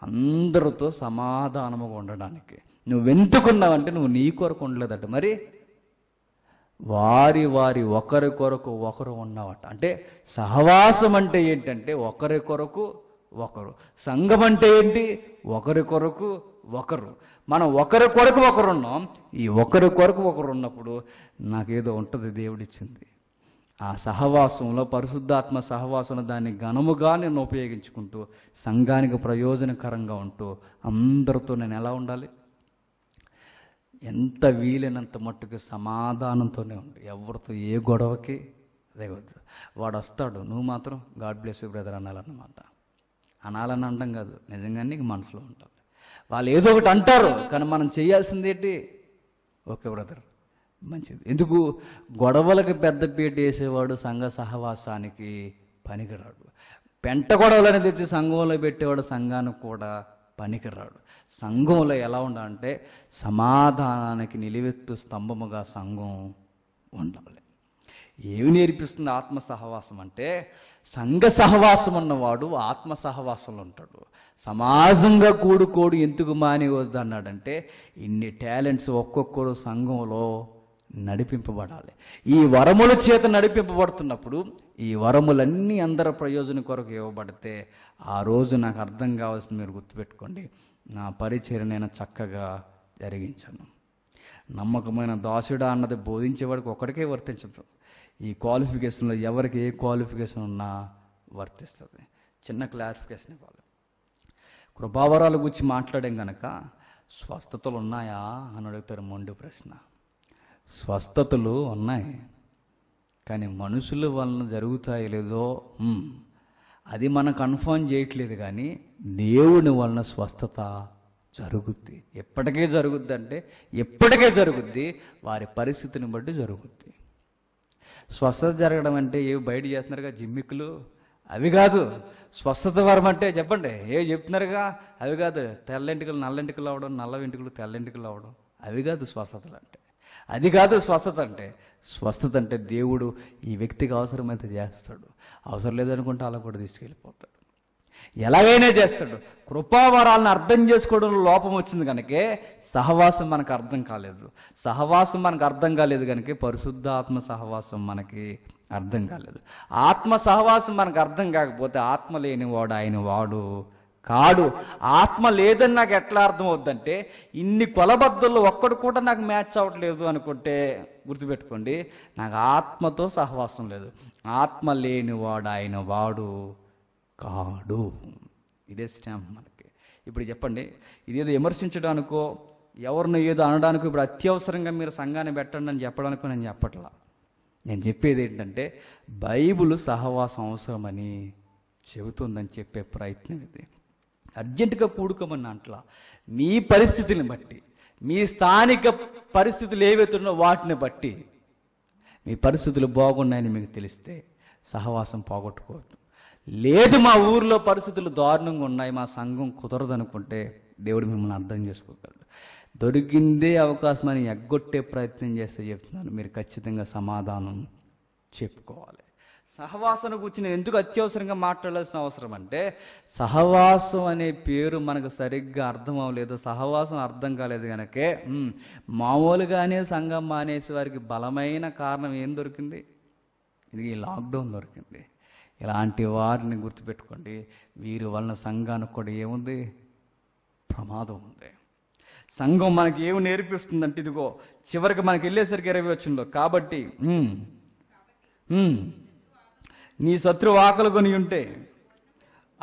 A: అందరితో సమాధానముగా ఉండడానికి నువ్వెంతుకున్నావంటే నువ్వు నీ కొరకు ఉండలేదట మరి వారి వారి ఒకరి కొరకు ఒకరు ఉన్నవట అంటే సహవాసం అంటే ఏంటంటే ఒకరి కొరకు ఒకరు సంఘం అంటే ఏంటి ఒకరి కొరకు ఒకరు మనం ఒకరి కొరకు ఒకరు ఉన్నాం ఈ ఒకరి కొరకు ఒకరు ఉన్నప్పుడు నాకేదో ఉంటుంది దేవుడిచ్చింది ఆ సహవాసంలో పరిశుద్ధాత్మ సహవాసం దాన్ని ఘనముగా నేను ఉపయోగించుకుంటూ సంఘానికి ప్రయోజనకరంగా ఉంటూ అందరితో నేను ఎలా ఉండాలి ఎంత వీలైనంత మట్టుకు సమాధానంతోనే ఉండు ఎవరితో ఏ గొడవకి దిగొద్దు వాడు వస్తాడు నువ్వు మాత్రం గాడ్ బ్లెస్ యూ బ్రదర్ అనాలన్నమాట అనాలని అనడం కాదు నిజంగా నీకు మనసులో ఉంటుంది వాళ్ళు ఏదో ఒకటి అంటారు కానీ మనం చేయాల్సింది ఏంటి ఓకే బ్రదర్ మంచిది ఎందుకు గొడవలకు పెద్ద పీట వేసేవాడు సంఘ సహవాసానికి పనికిరాడు పెంట గొడవలు అనేది సంఘంలో పెట్టేవాడు సంఘానికి కూడా పనికిరాడు సంఘంలో ఎలా ఉండాలంటే సమాధానానికి నిలువెత్తు స్తంభముగా సంఘం ఉండాలి ఏమి నేర్పిస్తుంది ఆత్మ సహవాసం అంటే సంఘ సహవాసం ఉన్నవాడు ఆత్మ సహవాసంలో ఉంటాడు సమాజంగా కూడుకోడు ఎందుకు మానేవద్దు అన్నాడంటే ఇన్ని టాలెంట్స్ ఒక్కొక్కడు సంఘంలో నడిపింపబడాలి ఈ వరముల చేత నడిపింపబడుతున్నప్పుడు ఈ వరములన్నీ అందరి ప్రయోజనం కొరకు ఇవ్వబడితే ఆ రోజు నాకు అర్థం కావాల్సింది మీరు గుర్తుపెట్టుకోండి నా పరిచయం నేను చక్కగా జరిగించాను నమ్మకమైన దాసుడా అన్నది బోధించేవాడికి ఒకటికే వర్తించదు ఈ క్వాలిఫికేషన్లో ఎవరికి ఏ క్వాలిఫికేషన్ ఉన్నా వర్తిస్తుంది చిన్న క్లారిఫికేషన్ ఇవ్వాలి కృపావరాల గురించి మాట్లాడాం కనుక స్వస్థతలు ఉన్నాయా అని అడుగుతారు మొండి ప్రశ్న స్వస్థతలు ఉన్నాయి కానీ మనుషుల వలన జరుగుతాయో లేదో అది మనం కన్ఫర్మ్ చేయట్లేదు కానీ దేవుని వలన స్వస్థత జరుగుద్ది ఎప్పటికే జరుగుద్ది అంటే ఎప్పటికే జరుగుద్ది వారి పరిస్థితిని బట్టి జరుగుద్ది స్వస్థత జరగడం అంటే ఏవి బయట చేస్తున్నారుగా జిమ్మికులు అవి కాదు స్వస్థత వరం అంటే చెప్పండి ఏ చెప్తున్నారుగా అవి కాదు తెల్లంటికలు నల్లంటికలు అవడం నల్ల వెంటికలు తెల్లంటికలు అవడం అవి కాదు స్వస్థతలు అంటే అది కాదు స్వస్థత అంటే స్వస్థత అంటే దేవుడు ఈ వ్యక్తికి అవసరమైతే చేస్తాడు అవసరం లేదనుకుంటే అలా కూడా తీసుకెళ్ళిపోతాడు ఎలాగైనా చేస్తాడు కృపావరాలను అర్థం చేసుకోవడంలో లోపం వచ్చింది కనుకే సహవాసం మనకు అర్థం కాలేదు సహవాసం మనకు అర్థం కాలేదు కనుక పరిశుద్ధ ఆత్మ సహవాసం మనకి అర్థం కాలేదు ఆత్మ సహవాసం మనకు అర్థం కాకపోతే ఆత్మ లేనివాడు ఆయన వాడు కాడు ఆత్మ లేదని నాకు ఎట్లా అర్థం అవుద్దంటే ఇన్ని కొలబద్దలు ఒక్కడు కూడా నాకు మ్యాచ్ అవ్వట్లేదు అనుకుంటే గుర్తుపెట్టుకోండి నాకు ఆత్మతో సహవాసం లేదు ఆత్మ లేనివాడు ఆయన వాడు కాడు ఇదే స్టాంప్ మనకి ఇప్పుడు చెప్పండి ఇదేదో విమర్శించడానికో ఎవరిని ఏదో అనడానికో ఇప్పుడు అత్యవసరంగా మీరు సంఘాన్ని పెట్టండి అని చెప్పడానికో నేను చెప్పట్లా నేను చెప్పేది ఏంటంటే బైబుల్ సహవాసం అవసరమని చెబుతుందని చెప్పే ప్రయత్నం ఇది అర్జెంటుగా కూడుకోమని అంట్లా మీ పరిస్థితిని బట్టి మీ స్థానిక పరిస్థితులు ఏవైతున్నో వాటిని బట్టి మీ పరిస్థితులు బాగున్నాయని మీకు తెలిస్తే సహవాసం పోగొట్టుకోవద్దు లేదు మా ఊర్లో పరిస్థితులు దారుణంగా ఉన్నాయి మా సంఘం కుదరదనుకుంటే దేవుడు మిమ్మల్ని అర్థం చేసుకోగలడు దొరికిందే అవకాశం అని ఎగ్గొట్టే ప్రయత్నం చేస్తే చెప్తున్నాను మీరు ఖచ్చితంగా సమాధానం చెప్పుకోవాలి సహవాసన గురించి నేను ఎందుకు అత్యవసరంగా మాట్లాడాల్సిన అవసరం అంటే సహవాసం అనే పేరు మనకు సరిగ్గా అర్థం అవ్వలేదు సహవాసం అర్థం కాలేదు కనుకే మామూలుగానే సంఘం మానేసి వారికి బలమైన కారణం ఏం దొరికింది ఇది ఈ లాక్డౌన్ దొరికింది ఇలాంటి వారిని గుర్తుపెట్టుకోండి వీరి వలన సంఘానికి కూడా ఏముంది ప్రమాదం ఉంది సంఘం మనకి ఏమి నేర్పిస్తుందంటే ఇదిగో చివరికి మనకి వెళ్ళేసరికి ఇరవై వచ్చిందో కాబట్టి నీ శత్రువు ఆకలి కొని ఉంటే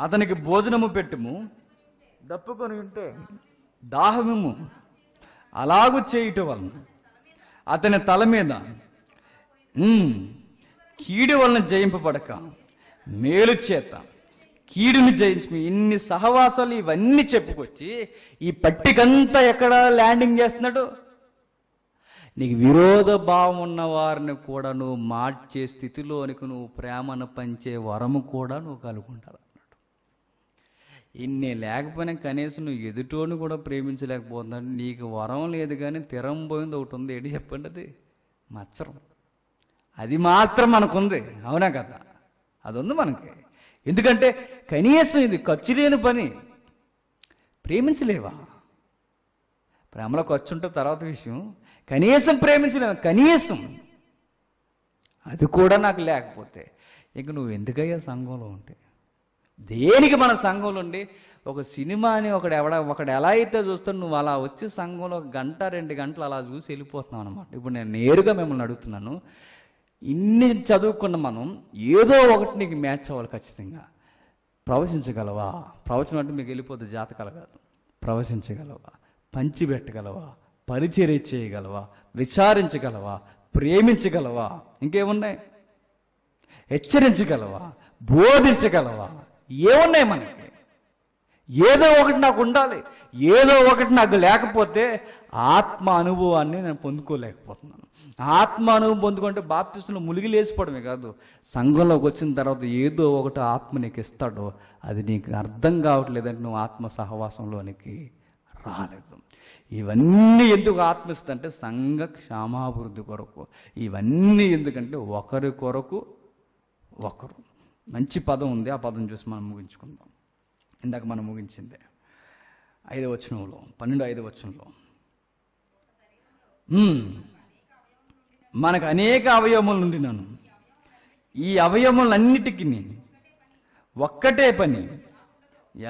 A: అతనికి భోజనము పెట్టుము దప్పుకొని ఉంటే దాహము అలాగు చేయటం వలన అతని తల మీద కీడు వలన జయింపబడక మేలు చేత కీడుని జయించి ఇన్ని సహవాసాలు ఇవన్నీ చెప్పుకొచ్చి ఈ పట్టికంతా ఎక్కడ ల్యాండింగ్ చేస్తున్నాడు నీకు విరోధ భావం ఉన్న వారిని కూడా నువ్వు మార్చే స్థితిలోనికి నువ్వు ప్రేమను పంచే వరము కూడా నువ్వు కలుగుంటావు అన్నట్టు ఇన్ని లేకపోయినా కనీసం నువ్వు ఎదుటోని కూడా ప్రేమించలేకపోతున్నాడు నీకు వరం లేదు కానీ తిరం పోయింది ఒకటి ఉంది ఏంటి చెప్పండి అది మచ్చరం అది మాత్రం మనకుంది అవునా కదా అది ఉంది మనకి ఎందుకంటే కనీసం ఇది ఖర్చు లేని పని ప్రేమించలేవా ప్రేమలో ఖర్చు ఉంటే తర్వాత విషయం కనీసం ప్రేమించలేము కనీసం అది కూడా నాకు లేకపోతే ఇంక నువ్వు ఎందుకయ్యా సంఘంలో ఉంటే దేనికి మన సంఘంలో ఉండి ఒక సినిమాని ఒకడు ఎవడ ఒకడు ఎలా అయితే చూస్తాడు నువ్వు అలా వచ్చి సంఘంలో గంట రెండు గంటలు అలా చూసి వెళ్ళిపోతున్నావు అనమాట ఇప్పుడు నేను నేరుగా మిమ్మల్ని అడుగుతున్నాను ఇన్ని చదువుకున్న మనం ఏదో ఒకటి నీకు మ్యాచ్ అవ్వాలి ఖచ్చితంగా ప్రవచించగలవా ప్రవచనం అంటే మీకు వెళ్ళిపోతే జాతకాలు కాదు ప్రవచించగలవా పంచిపెట్టగలవా పరిచర్య చేయగలవా విచారించగలవా ప్రేమించగలవా ఇంకేమున్నాయి హెచ్చరించగలవా బోధించగలవా ఏమున్నాయి మనకి ఏదో ఒకటి నాకు ఉండాలి ఏదో ఒకటి నాకు లేకపోతే ఆత్మ అనుభవాన్ని నేను పొందుకోలేకపోతున్నాను ఆత్మ అనుభవం పొందుకుంటే బాప్తిస్తులు ములిగి లేచిపోవడమే కాదు సంఘంలోకి వచ్చిన తర్వాత ఏదో ఒకటి ఆత్మ నీకు ఇస్తాడో అది నీకు అర్థం కావట్లేదంటే నువ్వు ఆత్మ సహవాసంలోనికి రాలేదు ఇవన్నీ ఎందుకు ఆత్మిస్తుంది అంటే సంఘ క్షామాభివృద్ధి కొరకు ఇవన్నీ ఎందుకంటే ఒకరి కొరకు ఒకరు మంచి పదం ఉంది ఆ పదం చూసి మనం ముగించుకుందాం ఇందాక మనం ముగించిందే ఐదవ వచనంలో పన్నెండు ఐదవ వచనంలో మనకు అనేక అవయవములు ఉండినాను నన్ను ఈ అవయవములన్నిటికీ ఒక్కటే పని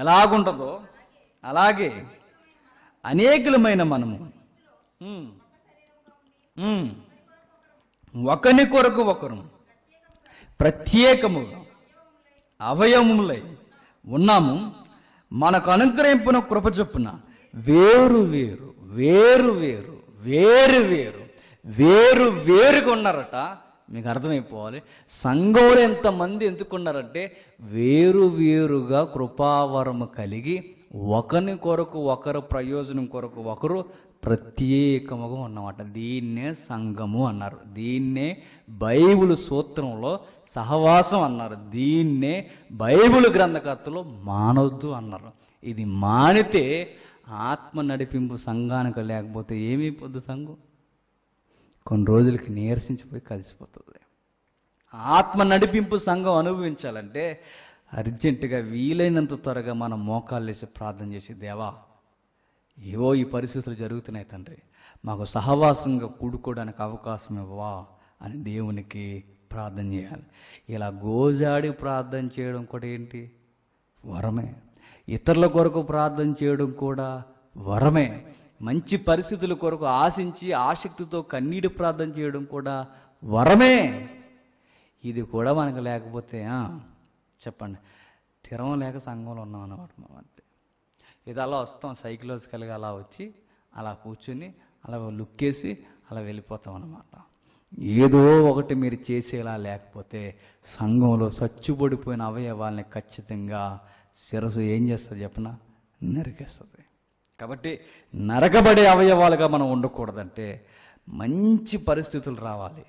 A: ఎలాగుంటుందో అలాగే అనేకులమైన మనము ఒకని కొరకు ఒకరు ప్రత్యేకముగా అవయవములై ఉన్నాము మనకు అనుగ్రహింపున కృప చొప్పున వేరు వేరు వేరు వేరు వేరు వేరు వేరు వేరుగా ఉన్నారట మీకు అర్థమైపోవాలి సంఘంలో ఎంతమంది ఎందుకున్నారంటే వేరు వేరుగా కృపావరము కలిగి ఒకరి కొరకు ఒకరు ప్రయోజనం కొరకు ఒకరు ప్రత్యేకముగా ఉన్నమాట దీన్నే సంఘము అన్నారు దీన్నే బైబుల్ సూత్రంలో సహవాసం అన్నారు దీన్నే బైబుల్ గ్రంథకర్తలు మానవద్దు అన్నారు ఇది మానితే ఆత్మ నడిపింపు సంఘానికి లేకపోతే పొద్దు సంఘం కొన్ని రోజులకి నీరసించిపోయి కలిసిపోతుంది ఆత్మ నడిపింపు సంఘం అనుభవించాలంటే అర్జెంటుగా వీలైనంత త్వరగా మనం మోకాలు వేసి ప్రార్థన చేసి దేవా ఏవో ఈ పరిస్థితులు జరుగుతున్నాయి తండ్రి మాకు సహవాసంగా కూడుకోవడానికి అవకాశం ఇవ్వవా అని దేవునికి ప్రార్థన చేయాలి ఇలా గోజాడి ప్రార్థన చేయడం కూడా ఏంటి వరమే ఇతరుల కొరకు ప్రార్థన చేయడం కూడా వరమే మంచి పరిస్థితుల కొరకు ఆశించి ఆసక్తితో కన్నీటి ప్రార్థన చేయడం కూడా వరమే ఇది కూడా మనకు లేకపోతే చెప్పండి స్థిరం లేక సంఘంలో ఉన్నాం అనమాట మనం అంతే ఇది అలా వస్తాం సైకలాజికల్గా అలా వచ్చి అలా కూర్చుని అలా లుక్కేసి అలా వెళ్ళిపోతాం అనమాట ఏదో ఒకటి మీరు చేసేలా లేకపోతే సంఘంలో సచ్చుబడిపోయిన అవయవాల్ని ఖచ్చితంగా శిరసు ఏం చేస్తుంది చెప్పిన నరికేస్తుంది కాబట్టి నరకబడే అవయవాలుగా మనం ఉండకూడదంటే మంచి పరిస్థితులు రావాలి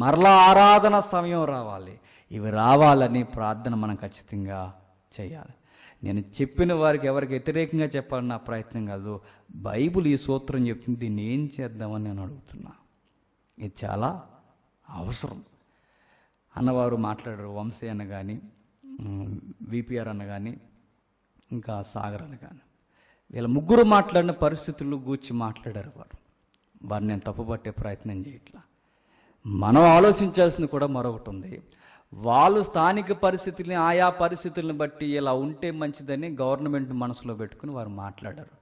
A: మరలా ఆరాధన సమయం రావాలి ఇవి రావాలని ప్రార్థన మనం ఖచ్చితంగా చేయాలి నేను చెప్పిన వారికి ఎవరికి వ్యతిరేకంగా చెప్పాలని నా ప్రయత్నం కాదు బైబుల్ ఈ సూత్రం చెప్తుంది దీన్ని ఏం చేద్దామని నేను అడుగుతున్నా ఇది చాలా అవసరం అన్నవారు మాట్లాడారు వంశీ అన్న కానీ విపిఆర్ అన్న కానీ ఇంకా సాగర్ అన్న కానీ వీళ్ళ ముగ్గురు మాట్లాడిన పరిస్థితులు గూర్చి మాట్లాడారు వారు వారిని నేను తప్పుపట్టే ప్రయత్నం చేయట్లా మనం ఆలోచించాల్సింది కూడా మరొకటి ఉంది వాళ్ళు స్థానిక పరిస్థితుల్ని ఆయా పరిస్థితులను బట్టి ఇలా ఉంటే మంచిదని గవర్నమెంట్ మనసులో పెట్టుకుని వారు మాట్లాడారు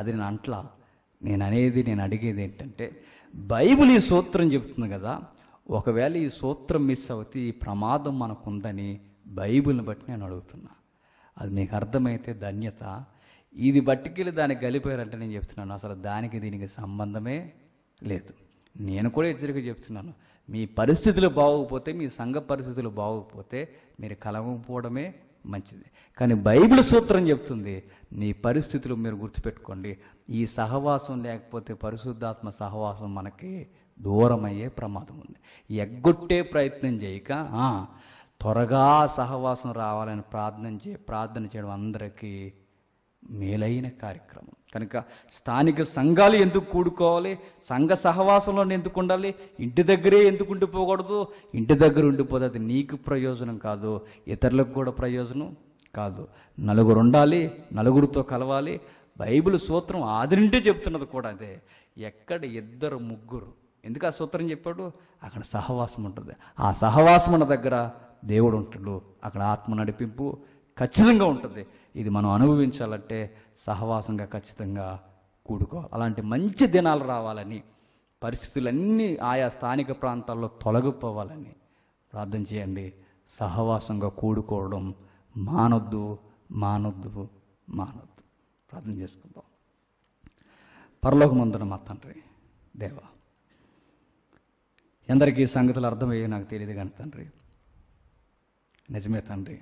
A: అది నేను అంట్లా నేను అనేది నేను అడిగేది ఏంటంటే బైబిల్ ఈ సూత్రం చెబుతుంది కదా ఒకవేళ ఈ సూత్రం మిస్ అవుతే ఈ ప్రమాదం మనకుందని బైబిల్ని బట్టి నేను అడుగుతున్నా అది మీకు అర్థమైతే ధన్యత ఇది బట్టికెళ్ళి దాన్ని గలిపోయారంటే నేను చెప్తున్నాను అసలు దానికి దీనికి సంబంధమే లేదు నేను కూడా హెచ్చరిక చెప్తున్నాను మీ పరిస్థితులు బాగోకపోతే మీ సంఘ పరిస్థితులు బాగోకపోతే మీరు కలవకపోవడమే మంచిది కానీ బైబిల్ సూత్రం చెప్తుంది నీ పరిస్థితులు మీరు గుర్తుపెట్టుకోండి ఈ సహవాసం లేకపోతే పరిశుద్ధాత్మ సహవాసం మనకి దూరమయ్యే ప్రమాదం ఉంది ఎగ్గొట్టే ప్రయత్నం చేయక త్వరగా సహవాసం రావాలని ప్రార్థన చే ప్రార్థన చేయడం అందరికీ మేలైన కార్యక్రమం కనుక స్థానిక సంఘాలు ఎందుకు కూడుకోవాలి సంఘ సహవాసంలో ఎందుకు ఉండాలి ఇంటి దగ్గరే ఎందుకు ఉండిపోకూడదు ఇంటి దగ్గర ఉండిపోతే అది నీకు ప్రయోజనం కాదు ఇతరులకు కూడా ప్రయోజనం కాదు నలుగురు ఉండాలి నలుగురితో కలవాలి బైబిల్ సూత్రం ఆదిరింటే చెప్తున్నది కూడా అదే ఎక్కడ ఇద్దరు ముగ్గురు ఎందుకు ఆ సూత్రం చెప్పాడు అక్కడ సహవాసం ఉంటుంది ఆ సహవాసం ఉన్న దగ్గర దేవుడు ఉంటాడు అక్కడ ఆత్మ నడిపింపు ఖచ్చితంగా ఉంటుంది ఇది మనం అనుభవించాలంటే సహవాసంగా ఖచ్చితంగా కూడుకోవాలి అలాంటి మంచి దినాలు రావాలని పరిస్థితులన్నీ ఆయా స్థానిక ప్రాంతాల్లో తొలగిపోవాలని ప్రార్థన చేయండి సహవాసంగా కూడుకోవడం మానొద్దు మానొద్దు మానొద్దు ప్రార్థన చేసుకుందాం పరలోకమందున మా తండ్రి దేవా ఎందరికీ సంగతులు అర్థమయ్యే నాకు తెలియదు కానీ తండ్రి నిజమే తండ్రి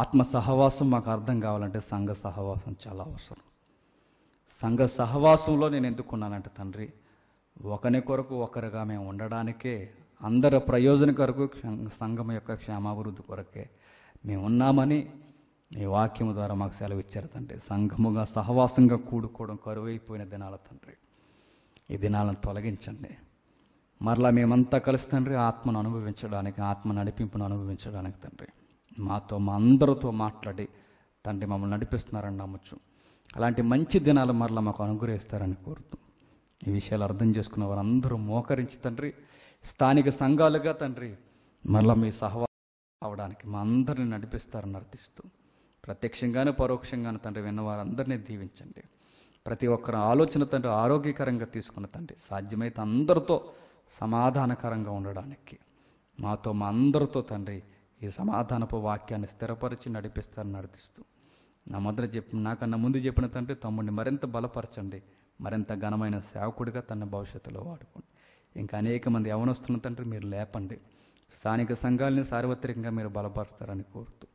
A: ఆత్మ సహవాసం మాకు అర్థం కావాలంటే సంఘ సహవాసం చాలా అవసరం సంఘ సహవాసంలో నేను ఎందుకున్నానంటే తండ్రి ఒకరి కొరకు ఒకరుగా మేము ఉండడానికే అందరి ప్రయోజన కొరకు సంఘం యొక్క క్షేమాభివృద్ధి కొరకే మేము ఉన్నామని మీ వాక్యం ద్వారా మాకు సెలవు ఇచ్చారు తండ్రి సంఘముగా సహవాసంగా కూడుకోవడం కరువైపోయిన దినాల తండ్రి ఈ దినాలను తొలగించండి మరలా మేమంతా కలిసి తండ్రి ఆత్మను అనుభవించడానికి ఆత్మ నడిపింపును అనుభవించడానికి తండ్రి మాతో మా అందరితో మాట్లాడి తండ్రి మమ్మల్ని నడిపిస్తున్నారని నమ్మచ్చు అలాంటి మంచి దినాలు మరలా మాకు అనుగ్రహిస్తారని కోరుతూ ఈ విషయాలు అర్థం చేసుకున్న వారందరూ మోకరించి తండ్రి స్థానిక సంఘాలుగా తండ్రి మరలా మీ సహవా అవడానికి మా అందరిని నడిపిస్తారని అర్థిస్తూ ప్రత్యక్షంగాను పరోక్షంగాను తండ్రి విన్న వారందరినీ దీవించండి ప్రతి ఒక్కరు ఆలోచన తండ్రి ఆరోగ్యకరంగా తీసుకున్న తండ్రి సాధ్యమైతే అందరితో సమాధానకరంగా ఉండడానికి మాతో మా అందరితో తండ్రి ఈ సమాధానపు వాక్యాన్ని స్థిరపరిచి నడిపిస్తారని నడిపిస్తూ నా మొదట చెప్పి నాకన్నా ముందు చెప్పిన తండ్రి తమ్ముడిని మరింత బలపరచండి మరింత ఘనమైన సేవకుడిగా తన భవిష్యత్తులో వాడుకోండి ఇంకా అనేక మంది యవనస్తున్న తండ్రి మీరు లేపండి స్థానిక సంఘాలని సార్వత్రికంగా మీరు బలపరుస్తారని కోరుతూ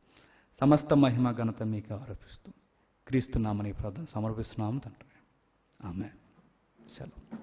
A: సమస్త మహిమ ఘనత మీకు ఆరోపిస్తూ క్రీస్తున్నామని ప్రార్థన సమర్పిస్తున్నాము తండ్రి ఆమె సెలవు